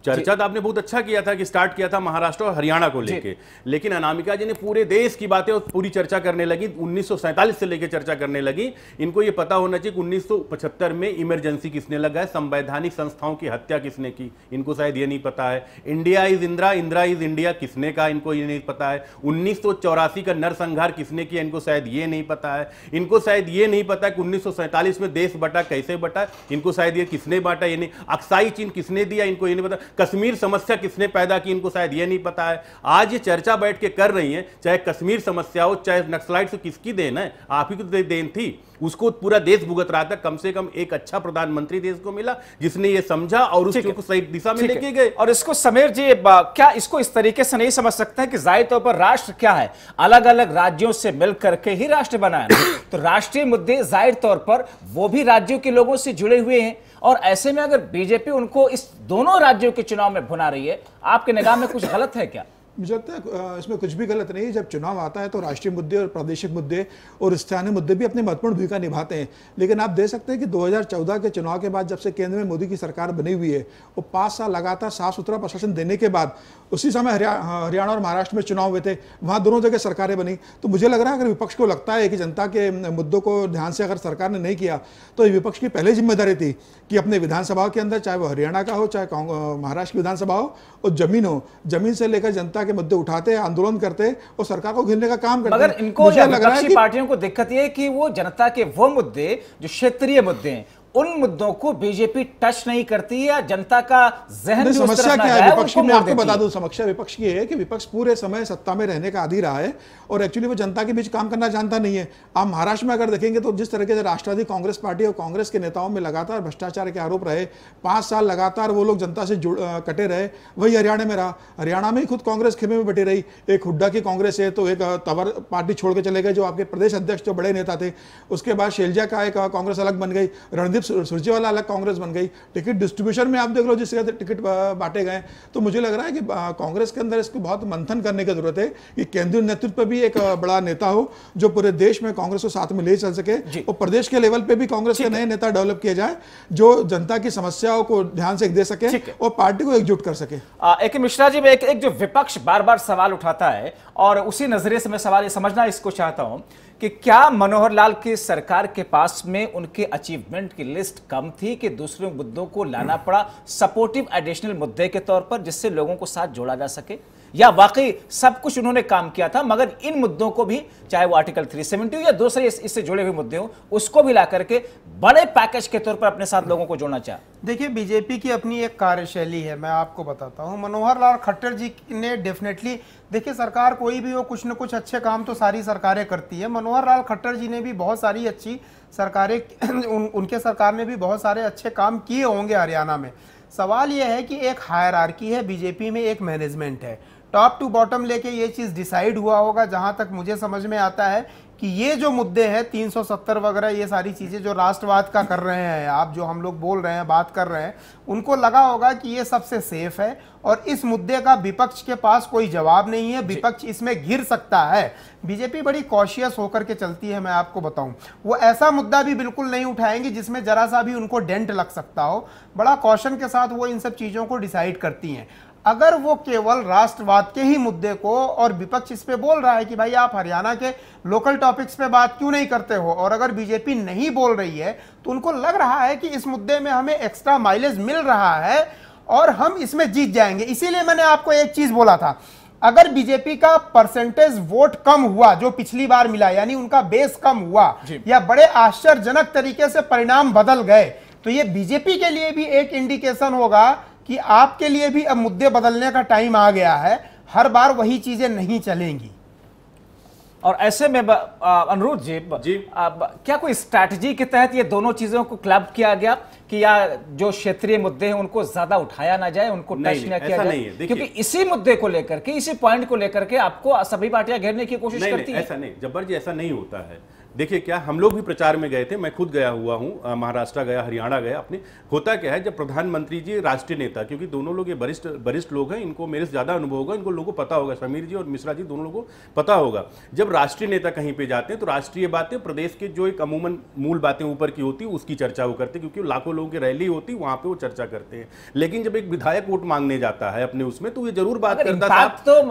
चर्चा तो आपने बहुत अच्छा किया था कि स्टार्ट किया था महाराष्ट्र और हरियाणा को लेके लेकिन अनामिका जी ने पूरे देश की बातें और पूरी चर्चा करने लगी उन्नीस से लेकर चर्चा करने लगी इनको ये पता होना चाहिए कि उन्नीस में इमरजेंसी किसने लगा है संवैधानिक संस्थाओं की हत्या किसने की इनको शायद ये नहीं पता है India is Indira Indira is India किसने का इनको ये नहीं पता है उन्नीस का नरसंहार किसने किया इनको शायद ये नहीं पता है इनको शायद ये नहीं पता कि उन्नीस में देश बटा कैसे बटा इनको शायद ये किसने बांटा ये नहीं अक्साई चीन किसने दिया इनको ये नहीं पता कश्मीर समस्या किसने पैदा की इनको शायद ये नहीं पता है आज ये चर्चा बैठ के कर रही हैं चाहे कश्मीर समस्या हो चाहे नक्सलाइट से किसकी देन है आप ही को देन थी उसको पूरा देश भुगत रहा था कम से कम एक अच्छा प्रधानमंत्री देश को मिला जिसने ये समझा और उसको सही दिशा में लेके गए और इसको समीर जी क्या इसको इस तरीके से नहीं समझ सकते कि जाहिर तौर पर राष्ट्र क्या है अलग अलग राज्यों से मिल करके ही राष्ट्र बनाया तो राष्ट्रीय मुद्दे जाहिर तौर पर वो भी राज्यों के लोगों से जुड़े हुए हैं और ऐसे में अगर बीजेपी उनको इस दोनों राज्यों के चुनाव में भुना रही है आपके निगाह में कुछ गलत है क्या मुझे लगता है इसमें कुछ भी गलत नहीं जब चुनाव आता है तो राष्ट्रीय मुद्दे और प्रादेशिक मुद्दे और स्थानीय मुद्दे भी अपनी महत्वपूर्ण भूमिका निभाते हैं लेकिन आप देख सकते हैं कि 2014 के चुनाव के बाद जब से केंद्र में मोदी की सरकार बनी हुई है वो पाँच साल लगातार साफ सुथरा प्रशासन देने के बाद उसी समय हाँ, हरियाणा और महाराष्ट्र में चुनाव हुए थे वहाँ दोनों जगह सरकारें बनी तो मुझे लग रहा है अगर विपक्ष को लगता है कि जनता के मुद्दों को ध्यान से अगर सरकार ने नहीं किया तो विपक्ष की पहले जिम्मेदारी थी कि अपने विधानसभा के अंदर चाहे वो हरियाणा का हो चाहे महाराष्ट्र की विधानसभा हो और जमीन हो जमीन से लेकर जनता के मुद्दे उठाते आंदोलन करते और सरकार को घिरने का काम करते इनको लग रहा है पार्टियों को दिक्कत ये की कि वो जनता के वो मुद्दे जो क्षेत्रीय मुद्दे हैं उन मुद्दों को बीजेपी टच नहीं करती है जनता का जहन समस्या क्या है विपक्ष की मैं आपको बता दूं समस्या विपक्ष की है कि विपक्ष पूरे समय सत्ता में रहने का आदि रहा है और एक्चुअली वो जनता के बीच काम करना जानता नहीं है आप महाराष्ट्र में अगर देखेंगे तो जिस तरीके से राष्ट्रवादी कांग्रेस पार्टी और कांग्रेस के नेताओं में लगातार भ्रष्टाचार के आरोप रहे पांच साल लगातार वो लोग जनता से जुड़ कटे रहे वही हरियाणा में रहा हरियाणा में ही खुद कांग्रेस खेमे में बटी रही एक हुड्डा की कांग्रेस है तो एक तवर पार्टी छोड़ के चले गए जो आपके प्रदेश अध्यक्ष जो बड़े नेता थे उसके बाद शैलजा का एक कांग्रेस अलग बन गई रणदीप सुरजेवाला अलग कांग्रेस बन गई टिकट डिस्ट्रीब्यूशन में आप देख लो जिस तरह टिकट बांटे गए तो मुझे लग रहा है कि कांग्रेस के अंदर इसको बहुत मंथन करने की जरूरत है कि केंद्रीय नेतृत्व पर भी एक बड़ा नेता हो जो पूरे देश में कांग्रेस को साथ में ले चल सके और प्रदेश के लेवल पर भी कांग्रेस के नए नेता डेवलप किए जाए जो जनता की समस्याओं को ध्यान से दे सके और पार्टी को एकजुट कर सके एक मिश्रा जी एक, एक जो विपक्ष बार बार सवाल उठाता है और उसी नजरिए से मैं सवाल समझना इसको चाहता हूं कि क्या मनोहर लाल की सरकार के पास में उनके अचीवमेंट की लिस्ट कम थी कि दूसरे मुद्दों को लाना पड़ा सपोर्टिव एडिशनल मुद्दे के तौर पर जिससे लोगों को साथ जोड़ा जा सके या वाकई सब कुछ उन्होंने काम किया था मगर इन मुद्दों को भी चाहे वो आर्टिकल 370 हो या दूसरे इससे जुड़े हुए मुद्दे हो उसको भी ला करके बड़े पैकेज के तौर पर अपने साथ लोगों को जोड़ना चाह देखिए बीजेपी की अपनी एक कार्यशैली है मैं आपको बताता हूँ मनोहर लाल खट्टर जी ने डेफिनेटली देखिए सरकार कोई भी हो कुछ न कुछ अच्छे काम तो सारी सरकारें करती है मनोहर लाल खट्टर जी ने भी बहुत सारी अच्छी सरकारें उन, उनके सरकार ने भी बहुत सारे अच्छे काम किए होंगे हरियाणा में सवाल यह है कि एक हायर है बीजेपी में एक मैनेजमेंट है टॉप टू बॉटम लेके ये चीज़ डिसाइड हुआ होगा जहाँ तक मुझे समझ में आता है कि ये जो मुद्दे हैं 370 वगैरह ये सारी चीज़ें जो राष्ट्रवाद का कर रहे हैं आप जो हम लोग बोल रहे हैं बात कर रहे हैं उनको लगा होगा कि ये सबसे सेफ है और इस मुद्दे का विपक्ष के पास कोई जवाब नहीं है विपक्ष इसमें घिर सकता है बीजेपी बड़ी कॉशियस होकर के चलती है मैं आपको बताऊं वो ऐसा मुद्दा भी बिल्कुल नहीं उठाएंगी जिसमें जरा सा भी उनको डेंट लग सकता हो बड़ा कॉशन के साथ वो इन सब चीज़ों को डिसाइड करती हैं अगर वो केवल राष्ट्रवाद के ही मुद्दे को और विपक्ष इस पे बोल रहा है कि भाई आप हरियाणा के लोकल टॉपिक्स पे बात क्यों नहीं करते हो और अगर बीजेपी नहीं बोल रही है तो उनको लग रहा है कि इस मुद्दे में हमें एक्स्ट्रा माइलेज मिल रहा है और हम इसमें जीत जाएंगे इसीलिए मैंने आपको एक चीज बोला था अगर बीजेपी का परसेंटेज वोट कम हुआ जो पिछली बार मिला यानी उनका बेस कम हुआ या बड़े आश्चर्यजनक तरीके से परिणाम बदल गए तो ये बीजेपी के लिए भी एक इंडिकेशन होगा कि आपके लिए भी अब मुद्दे बदलने का टाइम आ गया है हर बार वही चीजें नहीं चलेंगी और ऐसे में अनुरोध जी, जी। आ, क्या कोई स्ट्रैटेजी के तहत ये दोनों चीजों को क्लब किया गया कि या जो क्षेत्रीय मुद्दे हैं उनको ज्यादा उठाया ना जाए उनको टच ना किया जाए क्योंकि इसी मुद्दे को लेकर के इसी पॉइंट को लेकर के आपको सभी पार्टियां घेरने की कोशिश करती है ऐसा नहीं जब्बर जी ऐसा नहीं होता है देखिए क्या हम लोग भी प्रचार में गए थे मैं खुद गया हुआ हूँ महाराष्ट्र गया हरियाणा गया अपने होता क्या है जब प्रधानमंत्री जी राष्ट्रीय नेता क्योंकि दोनों लोग ये वरिष्ठ वरिष्ठ लोग हैं इनको मेरे से ज़्यादा अनुभव होगा इनको लोगों को पता होगा समीर जी और मिश्रा जी दोनों लोगों को पता होगा जब राष्ट्रीय नेता कहीं पर जाते हैं तो राष्ट्रीय बातें प्रदेश के जो एक अमूमन मूल बातें ऊपर की होती उसकी चर्चा वो करते क्योंकि लाखों लोगों की रैली होती वहाँ पर वो चर्चा करते हैं लेकिन जब एक विधायक वोट मांगने जाता है अपने उसमें तो ये जरूर बात करता था तो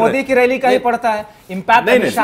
मोदी की रैली का ही पड़ता है इम्पैक्ट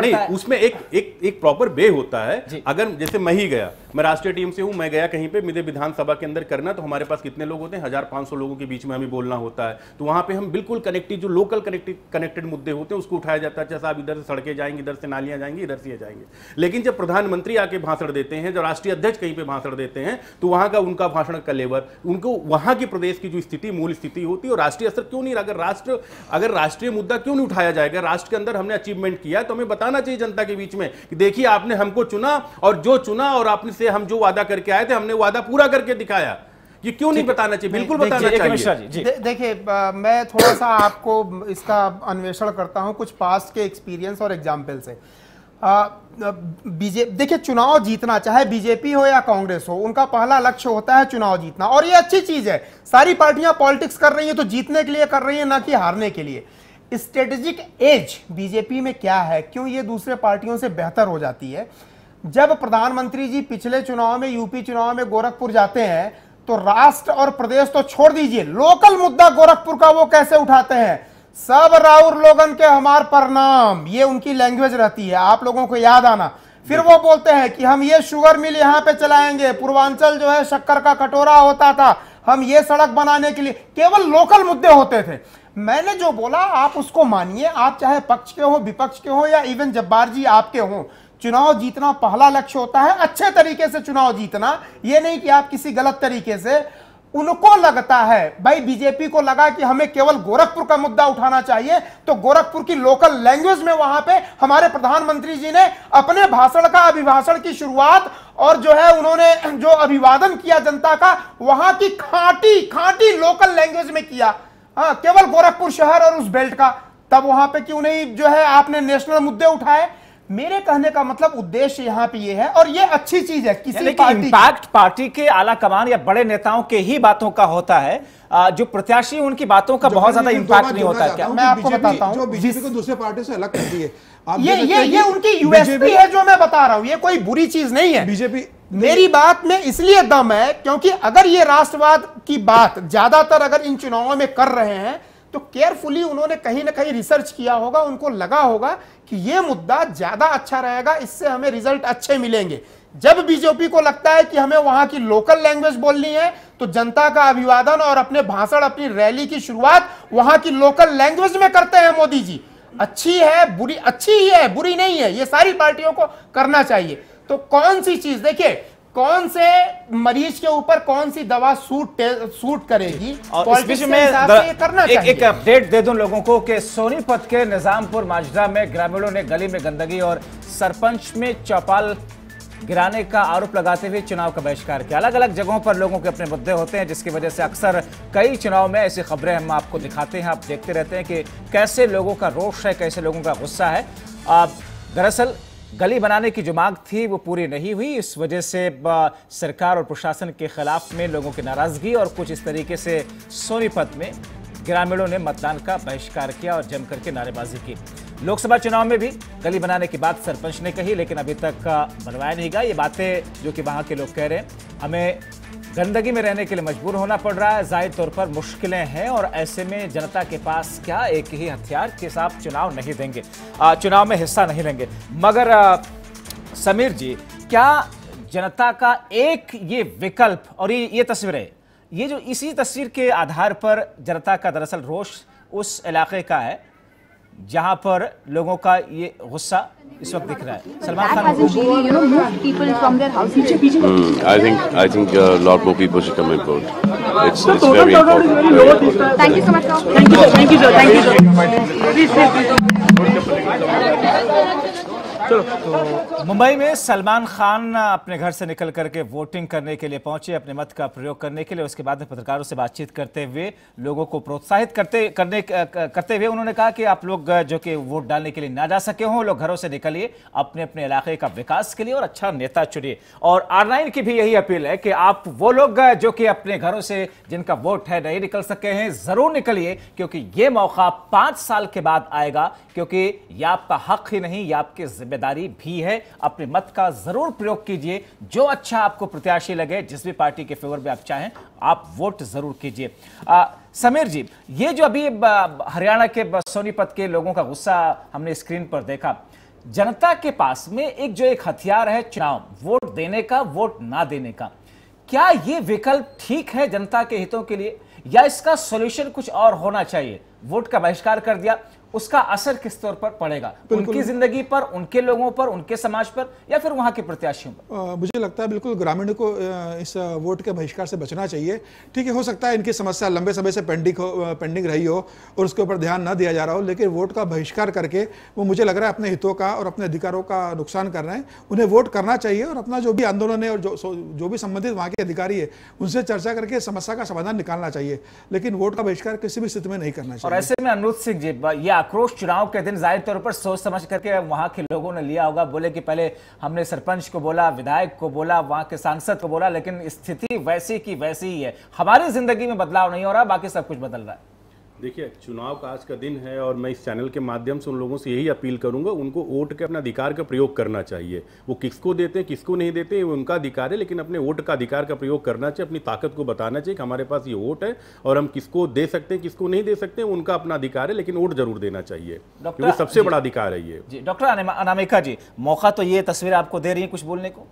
नहीं उसमें एक एक एक प्रॉपर वे होता है अगर जैसे मैं ही गया मैं राष्ट्रीय टीम से हूँ मैं गया कहीं पर मेरे विधानसभा के अंदर करना तो हमारे पास कितने लोग होते हैं हज़ार पाँच सौ लोगों के बीच में हमें बोलना होता है तो वहाँ पर हम बिल्कुल कनेक्टिव जो लोकल कनेक्टिव कनेक्टेड मुद्दे होते हैं उसको उठाया जाता है जैसा साहब इधर से सड़कें जाएंगे इधर से नालियाँ जाएंगी इधर से जाएंगे लेकिन जब प्रधानमंत्री आके भाषण देते हैं जब राष्ट्रीय अध्यक्ष कहीं पर भाषण देते हैं तो वहाँ का उनका भाषण का लेवल उनको वहाँ की प्रदेश की जो स्थिति मूल स्थिति होती है और राष्ट्रीय स्तर क्यों नहीं अगर राष्ट्र अगर राष्ट्रीय मुद्दा क्यों नहीं उठाया जाएगा राष्ट्र के अंदर हमने अचीवमेंट किया तो हमें बताना चाहिए जनता के बीच में कि देखिए आपने हमको चुना और जो चुना और आपने से हम जो वादा करके आए थे हमने वादा पूरा करके दिखाया ये क्यों नहीं बताना चाहिए बिल्कुल बताना चाहिए दे, देखिए मैं थोड़ा सा आपको इसका अन्वेषण करता हूँ कुछ पास्ट के एक्सपीरियंस और एग्जाम्पल से बीजेपी देखिए चुनाव जीतना चाहे बीजेपी हो या कांग्रेस हो उनका पहला लक्ष्य होता है चुनाव जीतना और ये अच्छी चीज है सारी पार्टियां पॉलिटिक्स कर रही हैं तो जीतने के लिए कर रही हैं ना कि हारने के लिए स्ट्रेटेजिक एज बीजेपी में क्या है क्यों ये दूसरे पार्टियों से बेहतर हो जाती है जब प्रधानमंत्री जी पिछले चुनाव में यूपी चुनाव में गोरखपुर जाते हैं तो राष्ट्र और प्रदेश तो छोड़ दीजिए लोकल मुद्दा गोरखपुर का वो कैसे उठाते हैं सब राउर लोगन के हमार नाम ये उनकी लैंग्वेज रहती है आप लोगों को याद आना फिर वो बोलते हैं कि हम ये शुगर मिल यहाँ पे चलाएंगे पूर्वांचल जो है शक्कर का कटोरा होता था हम ये सड़क बनाने के लिए केवल लोकल मुद्दे होते थे मैंने जो बोला आप उसको मानिए आप चाहे पक्ष के हो विपक्ष के हो या इवन जब्बार जी आपके हों चुनाव जीतना पहला लक्ष्य होता है अच्छे तरीके से चुनाव जीतना यह नहीं कि आप किसी गलत तरीके से उनको लगता है भाई बीजेपी को लगा कि हमें केवल गोरखपुर का मुद्दा उठाना चाहिए तो गोरखपुर की लोकल लैंग्वेज में वहां पे हमारे प्रधानमंत्री जी ने अपने भाषण का अभिभाषण की शुरुआत और जो है उन्होंने जो अभिवादन किया जनता का वहां की खाटी खांटी लोकल लैंग्वेज में किया हाँ केवल गोरखपुर शहर और उस बेल्ट का तब वहां पर क्यों नहीं जो है आपने नेशनल मुद्दे उठाए मेरे कहने का मतलब उद्देश्य यहाँ पे ये है और ये अच्छी चीज है किसी पार्टी इम्पैक्ट पार्टी के आला कमान या बड़े नेताओं के ही बातों का होता है जो प्रत्याशी उनकी बातों का बहुत ज्यादा इम्पैक्ट तो नहीं होता क्या मैं आपको बताता हूँ बीजेपी को दूसरे पार्टी से अलग करती है ये ये ये उनकी यूएसपी है जो मैं बता रहा हूँ ये कोई बुरी चीज नहीं है बीजेपी मेरी बात में इसलिए दम है क्योंकि अगर ये राष्ट्रवाद की बात ज्यादातर अगर इन चुनावों में कर रहे हैं तो केयरफुली उन्होंने कहीं ना कहीं रिसर्च किया होगा उनको लगा होगा कि ये मुद्दा ज़्यादा अच्छा रहेगा इससे हमें रिजल्ट अच्छे मिलेंगे जब बीजेपी को लगता है कि हमें वहां की लोकल लैंग्वेज बोलनी है तो जनता का अभिवादन और अपने भाषण अपनी रैली की शुरुआत वहां की लोकल लैंग्वेज में करते हैं मोदी जी अच्छी है बुरी अच्छी ही है बुरी नहीं है ये सारी पार्टियों को करना चाहिए तो कौन सी चीज देखिए कौन से मरीज के ऊपर कौन सी दवा सूट सूट करेगी और इस बीच में करना एक, एक अपडेट दे दूं लोगों को कि सोनीपत के निजामपुर माजरा में ग्रामीणों ने गली में गंदगी और सरपंच में चौपाल गिराने का आरोप लगाते हुए चुनाव का बहिष्कार किया अलग अलग जगहों पर लोगों के अपने मुद्दे होते हैं जिसकी वजह से अक्सर कई चुनाव में ऐसी खबरें हम आपको दिखाते हैं आप देखते रहते हैं कि कैसे लोगों का रोष है कैसे लोगों का गुस्सा है आप दरअसल गली बनाने की जो मांग थी वो पूरी नहीं हुई इस वजह से सरकार और प्रशासन के खिलाफ में लोगों की नाराजगी और कुछ इस तरीके से सोनीपत में ग्रामीणों ने मतदान का बहिष्कार किया और जमकर के नारेबाजी की लोकसभा चुनाव में भी गली बनाने की बात सरपंच ने कही लेकिन अभी तक बनवाया नहीं गया ये बातें जो कि वहाँ के लोग कह रहे हैं हमें गंदगी में रहने के लिए मजबूर होना पड़ रहा है जाहिर तौर पर मुश्किलें हैं और ऐसे में जनता के पास क्या एक ही हथियार के साथ चुनाव नहीं देंगे चुनाव में हिस्सा नहीं लेंगे मगर समीर जी क्या जनता का एक ये विकल्प और ये ये तस्वीरें ये जो इसी तस्वीर के आधार पर जनता का दरअसल रोष उस इलाके का है जहाँ पर लोगों का ये गुस्सा इस वक्त दिख रहा है Salman Khan I think I think lot more people should come in it's it's very important thank you so much thank you thank you sir thank you sir तो मुंबई में सलमान खान अपने घर से निकल करके वोटिंग करने के लिए पहुंचे अपने मत का प्रयोग करने के लिए उसके बाद में पत्रकारों से बातचीत करते हुए लोगों को प्रोत्साहित करते करने करते हुए उन्होंने कहा कि आप लोग जो कि वोट डालने के लिए ना जा सके हों लोग घरों से निकलिए अपने अपने इलाके का विकास के लिए और अच्छा नेता चुनिए और आर की भी यही अपील है कि आप वो लोग जो कि अपने घरों से जिनका वोट है नहीं निकल सके हैं जरूर निकलिए क्योंकि ये मौका पांच साल के बाद आएगा क्योंकि यह आपका हक ही नहीं यह आपकी जिम्मेदारी जिम्मेदारी भी है अपने मत का जरूर प्रयोग कीजिए जो अच्छा आपको प्रत्याशी लगे जिस भी पार्टी के फेवर में आप चाहें आप वोट जरूर कीजिए समीर जी ये जो अभी हरियाणा के सोनीपत के लोगों का गुस्सा हमने स्क्रीन पर देखा जनता के पास में एक जो एक हथियार है चुनाव वोट देने का वोट ना देने का क्या ये विकल्प ठीक है जनता के हितों के लिए या इसका सोल्यूशन कुछ और होना चाहिए वोट का बहिष्कार कर दिया उसका असर किस तौर पर पड़ेगा उनकी जिंदगी पर उनके लोगों पर उनके समाज पर या फिर वहाँ के प्रत्याशियों पर आ, मुझे लगता है बिल्कुल ग्रामीण को इस वोट के बहिष्कार से बचना चाहिए ठीक है हो सकता है इनकी समस्या लंबे समय से पेंडिंग हो पेंडिंग रही हो और उसके ऊपर ध्यान न दिया जा रहा हो लेकिन वोट का बहिष्कार करके वो मुझे लग रहा है अपने हितों का और अपने अधिकारों का नुकसान कर रहे हैं उन्हें वोट करना चाहिए और अपना जो भी आंदोलन है और जो जो भी संबंधित वहाँ के अधिकारी है उनसे चर्चा करके समस्या का समाधान निकालना चाहिए लेकिन वोट का बहिष्कार किसी भी स्थिति में नहीं करना चाहिए और ऐसे में अनुरोध सिंह जी आक्रोश चुनाव के दिन जाहिर तौर पर सोच समझ करके वहां के लोगों ने लिया होगा बोले कि पहले हमने सरपंच को बोला विधायक को बोला वहां के सांसद को बोला लेकिन स्थिति वैसी की वैसी ही है हमारी जिंदगी में बदलाव नहीं हो रहा बाकी सब कुछ बदल रहा है देखिए चुनाव का आज का दिन है और मैं इस चैनल के माध्यम से उन लोगों से यही अपील करूंगा उनको वोट के अपना अधिकार का प्रयोग करना चाहिए वो किसको देते हैं किसको नहीं देते हैं उनका अधिकार है लेकिन अपने वोट का अधिकार का प्रयोग करना चाहिए अपनी ताकत को बताना चाहिए कि हमारे पास ये वोट है और हम किसको दे सकते हैं किसको नहीं दे सकते उनका अपना अधिकार है लेकिन वोट जरूर देना चाहिए क्योंकि सबसे बड़ा अधिकार है ये जी डॉक्टर अनामिका जी मौका तो ये तस्वीर आपको दे रही है कुछ बोलने को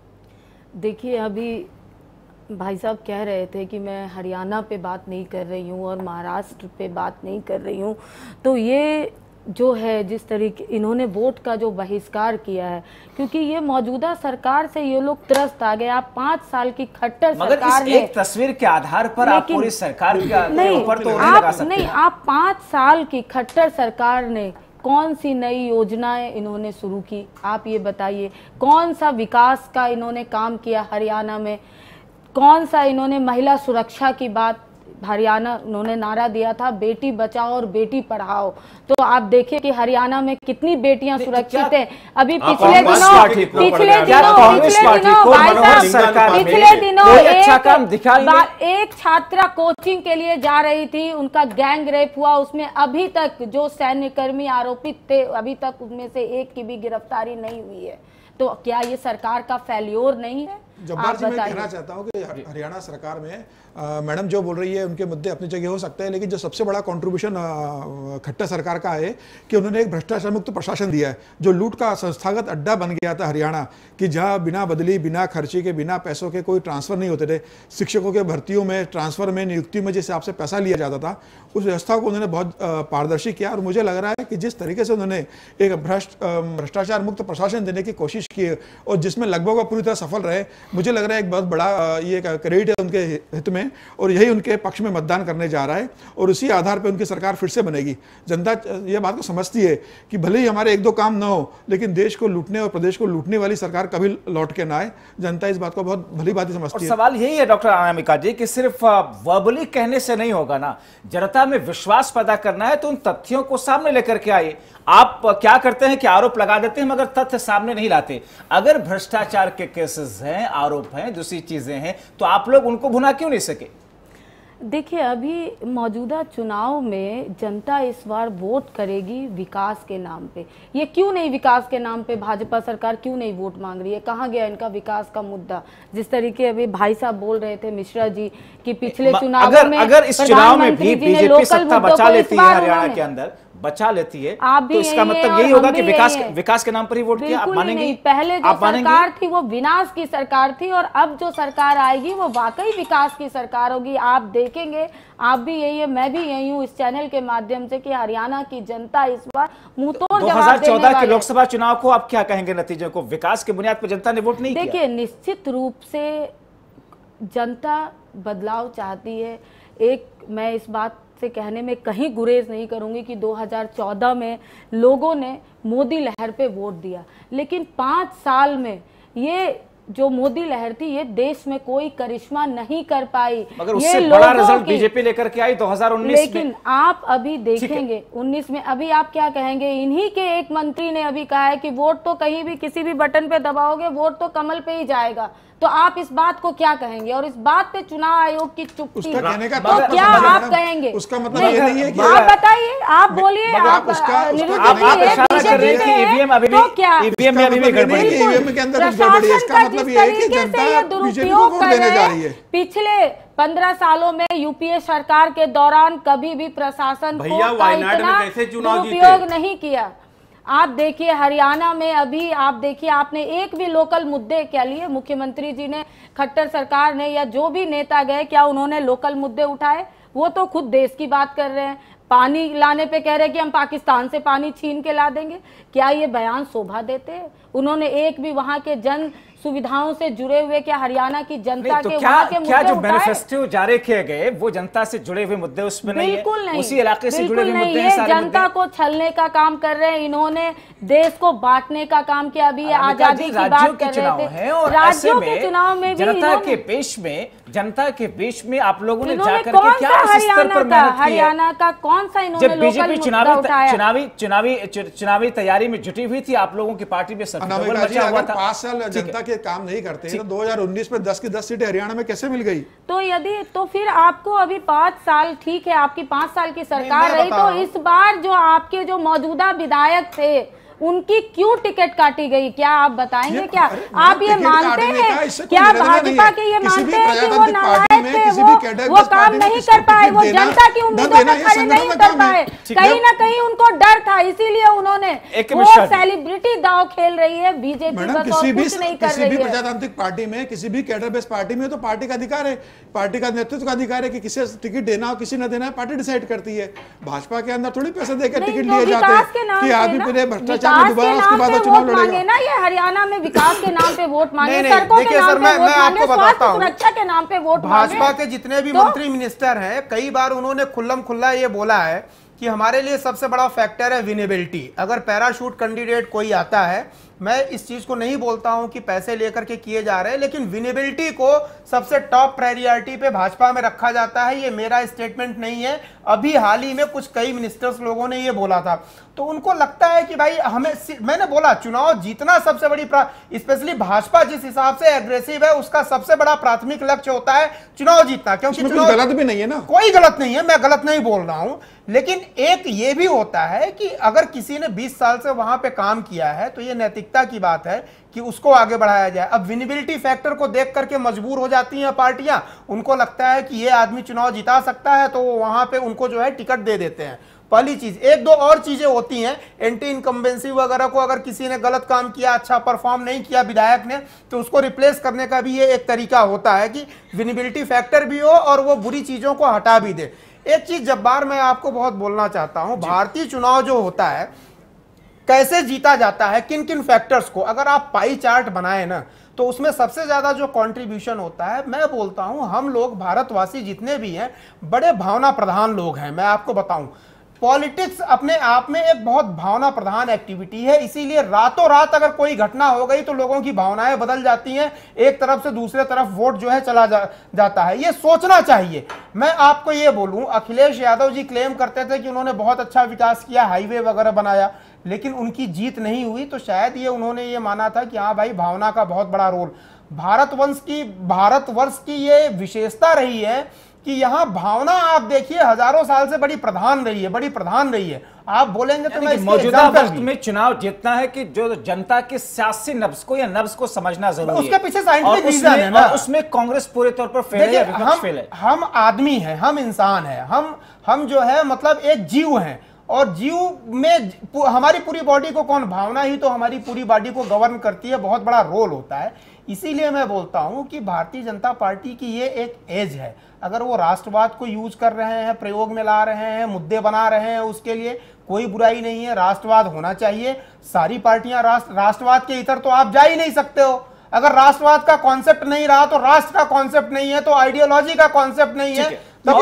देखिए अभी भाई साहब कह रहे थे कि मैं हरियाणा पे बात नहीं कर रही हूँ और महाराष्ट्र पे बात नहीं कर रही हूँ तो ये जो है जिस तरीके इन्होंने वोट का जो बहिष्कार किया है क्योंकि ये मौजूदा सरकार से ये लोग त्रस्त आ गए आप पांच साल की खट्टर सरकार इस एक तस्वीर के आधार पर आप पूरी सरकार का नहीं ऊपर तो आप लगा सकते नहीं आप पांच साल की खट्टर सरकार ने कौन सी नई योजनाएं इन्होंने शुरू की आप ये बताइए कौन सा विकास का इन्होंने काम किया हरियाणा में कौन सा इन्होंने महिला सुरक्षा की बात हरियाणा उन्होंने नारा दिया था बेटी बचाओ और बेटी पढ़ाओ तो आप देखिए कि हरियाणा में कितनी बेटियां तो सुरक्षित हैं अभी पिछले दिनों पिछले दिनों पिछले दिनों पिछले दिनों अच्छा एक एक छात्रा कोचिंग के लिए जा रही थी उनका गैंग रेप हुआ उसमें अभी तक जो सैन्य कर्मी आरोपित थे अभी तक उनमें से एक की भी गिरफ्तारी नहीं हुई है तो क्या ये सरकार का फेल्योर नहीं है जब्बार जी मैं कहना चाहता हूँ कि हरियाणा सरकार में मैडम जो बोल रही है उनके मुद्दे अपनी जगह हो सकते हैं लेकिन जो सबसे बड़ा कंट्रीब्यूशन खट्टर सरकार का है कि उन्होंने एक भ्रष्टाचार मुक्त प्रशासन दिया है जो लूट का संस्थागत अड्डा बन गया था हरियाणा कि जहाँ बिना बदली बिना खर्चे के बिना पैसों के कोई ट्रांसफ़र नहीं होते थे शिक्षकों के भर्तियों में ट्रांसफ़र में नियुक्ति में जिस हिसाब से पैसा लिया जाता था उस व्यवस्था को उन्होंने बहुत पारदर्शी किया और मुझे लग रहा है कि जिस तरीके से उन्होंने एक भ्रष्ट भ्रष्टाचार मुक्त प्रशासन देने की कोशिश की और जिसमें लगभग वह पूरी तरह सफल रहे मुझे लग रहा है एक बहुत बड़ा ये क्रेडिट है उनके हित में हैं और यही उनके पक्ष में मतदान करने जा रहा है और उसी आधार पर उनकी सरकार फिर से बनेगी जनता यह बात को समझती है कि भले ही हमारे एक दो काम ना हो लेकिन देश को लूटने और प्रदेश को लूटने वाली सरकार कभी लौट के ना आए जनता इस बात को बहुत भली बात समझती है सवाल यही है डॉक्टर अनामिका जी कि सिर्फ वर्बली कहने से नहीं होगा ना जनता में विश्वास पैदा करना है तो उन तथ्यों को सामने लेकर के आइए आप क्या करते हैं कि आरोप लगा देते हैं मगर तथ्य सामने नहीं लाते अगर भ्रष्टाचार के केसेस हैं आरोप हैं दूसरी चीजें हैं तो आप लोग उनको भुना क्यों नहीं सकते सके देखिए अभी मौजूदा चुनाव में जनता इस बार वोट करेगी विकास के नाम पे ये क्यों नहीं विकास के नाम पे भाजपा सरकार क्यों नहीं वोट मांग रही है कहाँ गया इनका विकास का मुद्दा जिस तरीके अभी भाई साहब बोल रहे थे मिश्रा जी कि पिछले चुनाव में अगर इस चुनाव में भी बीजेपी सत्ता बचा लेती है हरियाणा के अंदर बचा लेती है आप भी तो इसका मतलब यही होगा कि विकास विकास के नाम पर ही वोट किया आप मानेंगे नहीं पहले जो सरकार थी वो विनाश की सरकार थी और अब जो सरकार आएगी वो वाकई विकास की सरकार होगी आप देखेंगे आप भी यही है मैं भी यही हूँ इस चैनल के माध्यम से कि हरियाणा की जनता इस बार मुंह तोड़ दो हजार चौदह के लोकसभा चुनाव को आप क्या कहेंगे नतीजों को विकास के बुनियाद पर जनता ने वोट नहीं देखिए निश्चित रूप से जनता बदलाव चाहती है एक मैं इस बात से कहने में कहीं गुरेज नहीं करूंगी कि 2014 में लोगों ने मोदी लहर पे वोट दिया लेकिन पाँच साल में ये जो मोदी लहर थी ये देश में कोई करिश्मा नहीं कर पाई मगर उससे बड़ा रिजल्ट बीजेपी लेकर के आई 2019 तो लेकिन में। आप अभी देखेंगे 19 में अभी आप क्या कहेंगे इन्हीं के एक मंत्री ने अभी कहा है कि वोट तो कहीं भी किसी भी बटन पे दबाओगे वोट तो कमल पे ही जाएगा तो आप इस बात को क्या कहेंगे और इस बात पे चुनाव आयोग की चुप्पी तो क्या मतलब आप मतलब कहेंगे उसका मतलब नहीं, ये नहीं है कि आप बताइए आप बोलिए आप दुरुपयोग पिछले पंद्रह सालों में यूपीए सरकार के दौरान कभी भी प्रशासन को इतना दुरुपयोग नहीं किया आप देखिए हरियाणा में अभी आप देखिए आपने एक भी लोकल मुद्दे के लिए मुख्यमंत्री जी ने खट्टर सरकार ने या जो भी नेता गए क्या उन्होंने लोकल मुद्दे उठाए वो तो खुद देश की बात कर रहे हैं पानी लाने पे कह रहे हैं कि हम पाकिस्तान से पानी छीन के ला देंगे क्या ये बयान शोभा देते हैं उन्होंने एक भी वहाँ के जन सुविधाओं से जुड़े हुए क्या हरियाणा की जनता तो के क्या, के क्या जो मैनिफेस्टो जारी किए गए वो जनता से जुड़े हुए मुद्दे उसमें बिल्कुल नहीं, नहीं उसी इलाके से जुड़े हुए मुद्दे हैं जनता को छलने का काम कर रहे हैं इन्होंने देश को बांटने का काम किया अभी आजादी की बात कर रहे थे राज्यों के चुनाव में भी जनता के पेश में जनता के बीच में आप लोगों ने जाकर के क्या हरियाणा का हरियाणा का कौन सा इन्होंने जब बीजेपी चुनावी चुनावी चुनावी चुनावी तैयारी में जुटी हुई थी आप लोगों की पार्टी में पांच साल जनता के ये काम नहीं करते तो 2019 में 10 की 10 सीटें हरियाणा में कैसे मिल गई तो यदि तो फिर आपको अभी पाँच साल ठीक है आपकी पाँच साल की सरकार रही तो इस बार जो आपके जो मौजूदा विधायक थे उनकी क्यों टिकट काटी गई क्या आप बताएंगे क्या आप ये मानते हैं क्या मतलब भाजपा के ये मानते हैं कि वो नालायक थे वो वो काम नहीं कर पाए वो जनता की उम्मीदों पर खड़े नहीं कर पाए कहीं ना कहीं उनको डर था इसीलिए उन्होंने वो सेलिब्रिटी दाव खेल रही है बीजेपी किसी भी कुछ नहीं कर रही प्रजातांत्रिक पार्टी में किसी भी कैडर बेस्ड पार्टी में तो पार्टी का अधिकार है पार्टी का नेतृत्व का अधिकार है कि किसे टिकट देना हो किसी न देना है पार्टी डिसाइड करती है भाजपा के अंदर थोड़ी पैसे देकर टिकट लिए जाते हैं कि आदमी भ्रष्टाचार अच्छा भी दोबारा उसके बाद तो चुनाव लड़ेगा ना ये हरियाणा में विकास के नाम पे वोट मांगे सड़कों के नाम पे वोट मांगे स्वास्थ्य सुरक्षा के नाम पे वोट भाजपा के जितने भी तो- मंत्री मिनिस्टर हैं कई बार उन्होंने खुल्लम खुल्ला ये बोला है कि हमारे लिए सबसे बड़ा फैक्टर है विनेबिलिटी अगर पैराशूट कैंडिडेट कोई आता है मैं इस चीज़ को नहीं बोलता हूं कि पैसे लेकर के किए जा रहे हैं लेकिन विनेबिलिटी को सबसे टॉप प्रायोरिटी पे भाजपा में रखा जाता है ये मेरा स्टेटमेंट नहीं है अभी हाल ही में कुछ कई मिनिस्टर्स लोगों ने ये बोला था तो उनको लगता है कि भाई हमें मैंने बोला चुनाव जीतना सबसे बड़ी स्पेशली भाजपा जिस हिसाब से एग्रेसिव है उसका सबसे बड़ा प्राथमिक लक्ष्य होता है चुनाव जीतना क्योंकि चुनाव गलत भी नहीं है ना कोई गलत नहीं है मैं गलत नहीं बोल रहा हूं लेकिन एक ये भी होता है कि अगर किसी ने 20 साल से वहां पे काम किया है तो ये नैतिकता की बात है कि उसको आगे बढ़ाया जाए अब विनिबिलिटी फैक्टर को देख करके मजबूर हो जाती हैं पार्टियां उनको लगता है कि ये आदमी चुनाव जिता सकता है तो वहां पे उनको जो है टिकट दे देते हैं पहली चीज एक दो और चीजें होती हैं एंटी इनकम्बेंसी वगैरह को अगर किसी ने गलत काम किया अच्छा परफॉर्म नहीं किया विधायक ने तो उसको रिप्लेस करने का भी ये एक तरीका होता है कि विनिबिलिटी फैक्टर भी हो और वो बुरी चीजों को हटा भी दे एक चीज जब बार मैं आपको बहुत बोलना चाहता हूँ भारतीय चुनाव जो होता है कैसे जीता जाता है किन किन फैक्टर्स को अगर आप पाई चार्ट बनाए ना तो उसमें सबसे ज़्यादा जो कंट्रीब्यूशन होता है मैं बोलता हूं हम लोग भारतवासी जितने भी हैं बड़े भावना प्रधान लोग हैं मैं आपको बताऊं पॉलिटिक्स अपने आप में एक बहुत भावना प्रधान एक्टिविटी है इसीलिए रातों रात अगर कोई घटना हो गई तो लोगों की भावनाएं बदल जाती हैं एक तरफ से दूसरे तरफ वोट जो है चला जा, जाता है ये सोचना चाहिए मैं आपको ये बोलूं अखिलेश यादव जी क्लेम करते थे कि उन्होंने बहुत अच्छा विकास किया हाईवे वगैरह बनाया लेकिन उनकी जीत नहीं हुई तो शायद ये उन्होंने ये माना था कि हाँ भाई भावना का बहुत बड़ा रोल भारतवंश की भारतवर्ष की ये विशेषता रही है कि यहाँ भावना आप देखिए हजारों साल से बड़ी प्रधान रही है बड़ी प्रधान रही है आप बोलेंगे तो मैं मौजूदा वक्त में चुनाव जीतना है कि जो जनता के सियासी नब्स को या नब्स को समझना जरूरी उसके पीछे साइंटिफिक रीजन है ना उसमें कांग्रेस पूरे तौर पर फेल है हम, फेल है हम आदमी हम इंसान है हम हम जो है मतलब एक जीव है और जीव में हमारी पूरी बॉडी को कौन भावना ही तो हमारी पूरी बॉडी को गवर्न करती है बहुत बड़ा रोल होता है इसीलिए मैं बोलता हूं कि भारतीय जनता पार्टी की ये एक एज है अगर वो राष्ट्रवाद को यूज कर रहे हैं प्रयोग में ला रहे हैं मुद्दे बना रहे हैं उसके लिए कोई बुराई नहीं है राष्ट्रवाद होना चाहिए सारी पार्टियां राष्ट्र राष्ट्रवाद के इतर तो आप जा ही नहीं सकते हो अगर राष्ट्रवाद का कॉन्सेप्ट नहीं रहा तो राष्ट्र का कॉन्सेप्ट नहीं है तो आइडियोलॉजी का कॉन्सेप्ट नहीं है तो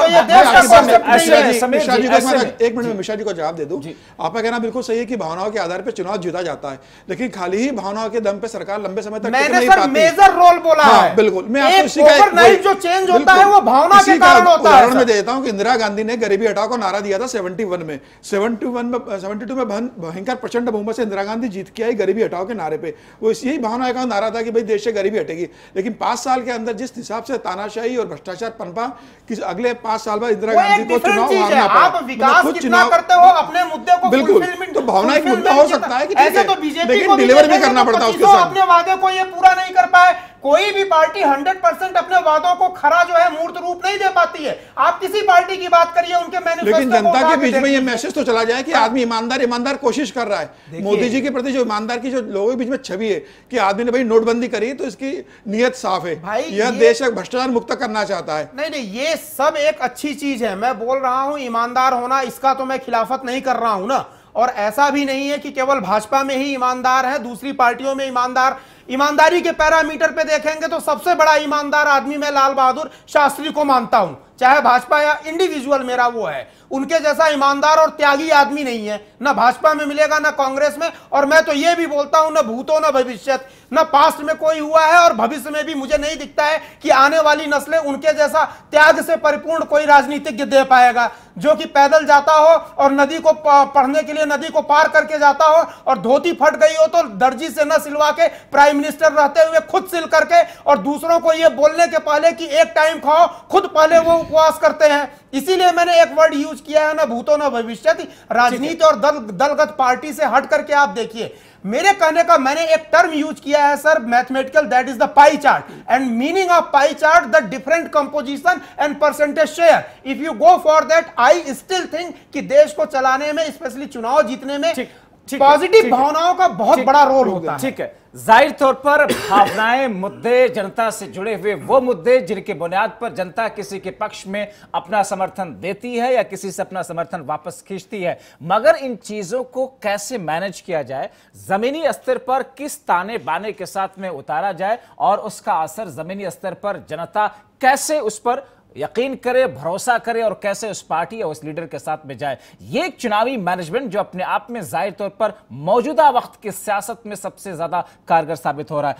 एक मिनट में मिश्रा जी को जवाब दे दू आपका कहना बिल्कुल सही है कि भावनाओं के आधार पर चुनाव जीता जाता है लेकिन खाली ही भावनाओं के दम पे सरकार लंबे समय तक मैंने सर मेजर रोल बोला हाँ, है बिल्कुल मैं आपको जो चेंज होता है वो भावना के कारण होता है देता हूँ कि इंदिरा गांधी ने गरीबी हटाओ को नारा दिया था सेवेंटी वन में सेवेंटी वन में सेवेंटी टू में भयंकर प्रचंड बहुमत से इंदिरा गांधी जीत के आई गरीबी हटाओ के नारे पे वो यही भावना का नारा था कि भाई देश से गरीबी हटेगी लेकिन पांच साल के अंदर जिस हिसाब से तानाशाही और भ्रष्टाचार पनपा किस अगले पांच साल बाद इंदिरा गांधी को चुनाव हारना पड़ा आप मतलब विकास कितना करते हो अपने मुद्दे को बिल्कुल तो भावना एक मुद्दा हो सकता है कि ऐसे तो बीजेपी को डिलीवर भी करना पड़ता है उसके साथ अपने वादे को ये पूरा नहीं कर पाए कोई भी पार्टी 100 परसेंट अपने वादों को खरा जो है मूर्त रूप नहीं दे पाती है आप किसी पार्टी की बात करिए उनके लेकिन जनता के बीच में ये मैसेज तो चला जाए कि आदमी हाँ। ईमानदार ईमानदार कोशिश कर रहा है मोदी जी के प्रति जो ईमानदार की जो लोगों के बीच में छवि है कि आदमी ने भाई नोटबंदी करी तो इसकी नीयत साफ है भाई यह देश भ्रष्टाचार मुक्त करना चाहता है नहीं नहीं ये सब एक अच्छी चीज है मैं बोल रहा हूँ ईमानदार होना इसका तो मैं खिलाफत नहीं कर रहा हूँ ना और ऐसा भी नहीं है कि केवल भाजपा में ही ईमानदार है दूसरी पार्टियों में ईमानदार ईमानदारी के पैरामीटर पे देखेंगे तो सबसे बड़ा ईमानदार आदमी मैं लाल बहादुर शास्त्री को मानता हूं चाहे भाजपा या इंडिविजुअल मेरा वो है उनके जैसा ईमानदार और त्यागी आदमी नहीं है ना भाजपा में मिलेगा ना कांग्रेस में और मैं तो ये भी बोलता हूं ना भूतो ना भविष्य ना पास्ट में कोई हुआ है और भविष्य में भी मुझे नहीं दिखता है कि आने वाली नस्लें उनके जैसा त्याग से परिपूर्ण कोई राजनीतिज्ञ दे पाएगा जो कि पैदल जाता हो और नदी को पढ़ने के लिए नदी को पार करके जाता हो और धोती फट गई हो तो दर्जी से न सिलवा के प्राइवेट प्राइम मिनिस्टर रहते हुए खुद सिल करके और दूसरों को यह बोलने के पहले कि एक टाइम खाओ खुद पहले वो उपवास करते हैं इसीलिए मैंने एक वर्ड यूज किया है ना भूतो ना भविष्य राजनीति और दल दलगत पार्टी से हट करके आप देखिए मेरे कहने का मैंने एक टर्म यूज किया है sir mathematical that is the pie chart and meaning of pie chart the different composition and percentage share if you go for that I still think कि देश को चलाने में स्पेशली चुनाव जीतने में पॉजिटिव भावनाओं का बहुत बड़ा रोल होता है ठीक है जाहिर तौर पर भावनाएं मुद्दे जनता से जुड़े हुए वो मुद्दे जिनके बुनियाद पर जनता किसी के पक्ष में अपना समर्थन देती है या किसी से अपना समर्थन वापस खींचती है मगर इन चीजों को कैसे मैनेज किया जाए जमीनी स्तर पर किस ताने बाने के साथ में उतारा जाए और उसका असर जमीनी स्तर पर जनता कैसे उस पर यकीन करे भरोसा करे और कैसे उस पार्टी और उस लीडर के साथ में जाए ये एक चुनावी मैनेजमेंट जो अपने आप में जाहिर तौर पर मौजूदा वक्त की सियासत में सबसे ज्यादा कारगर साबित हो रहा है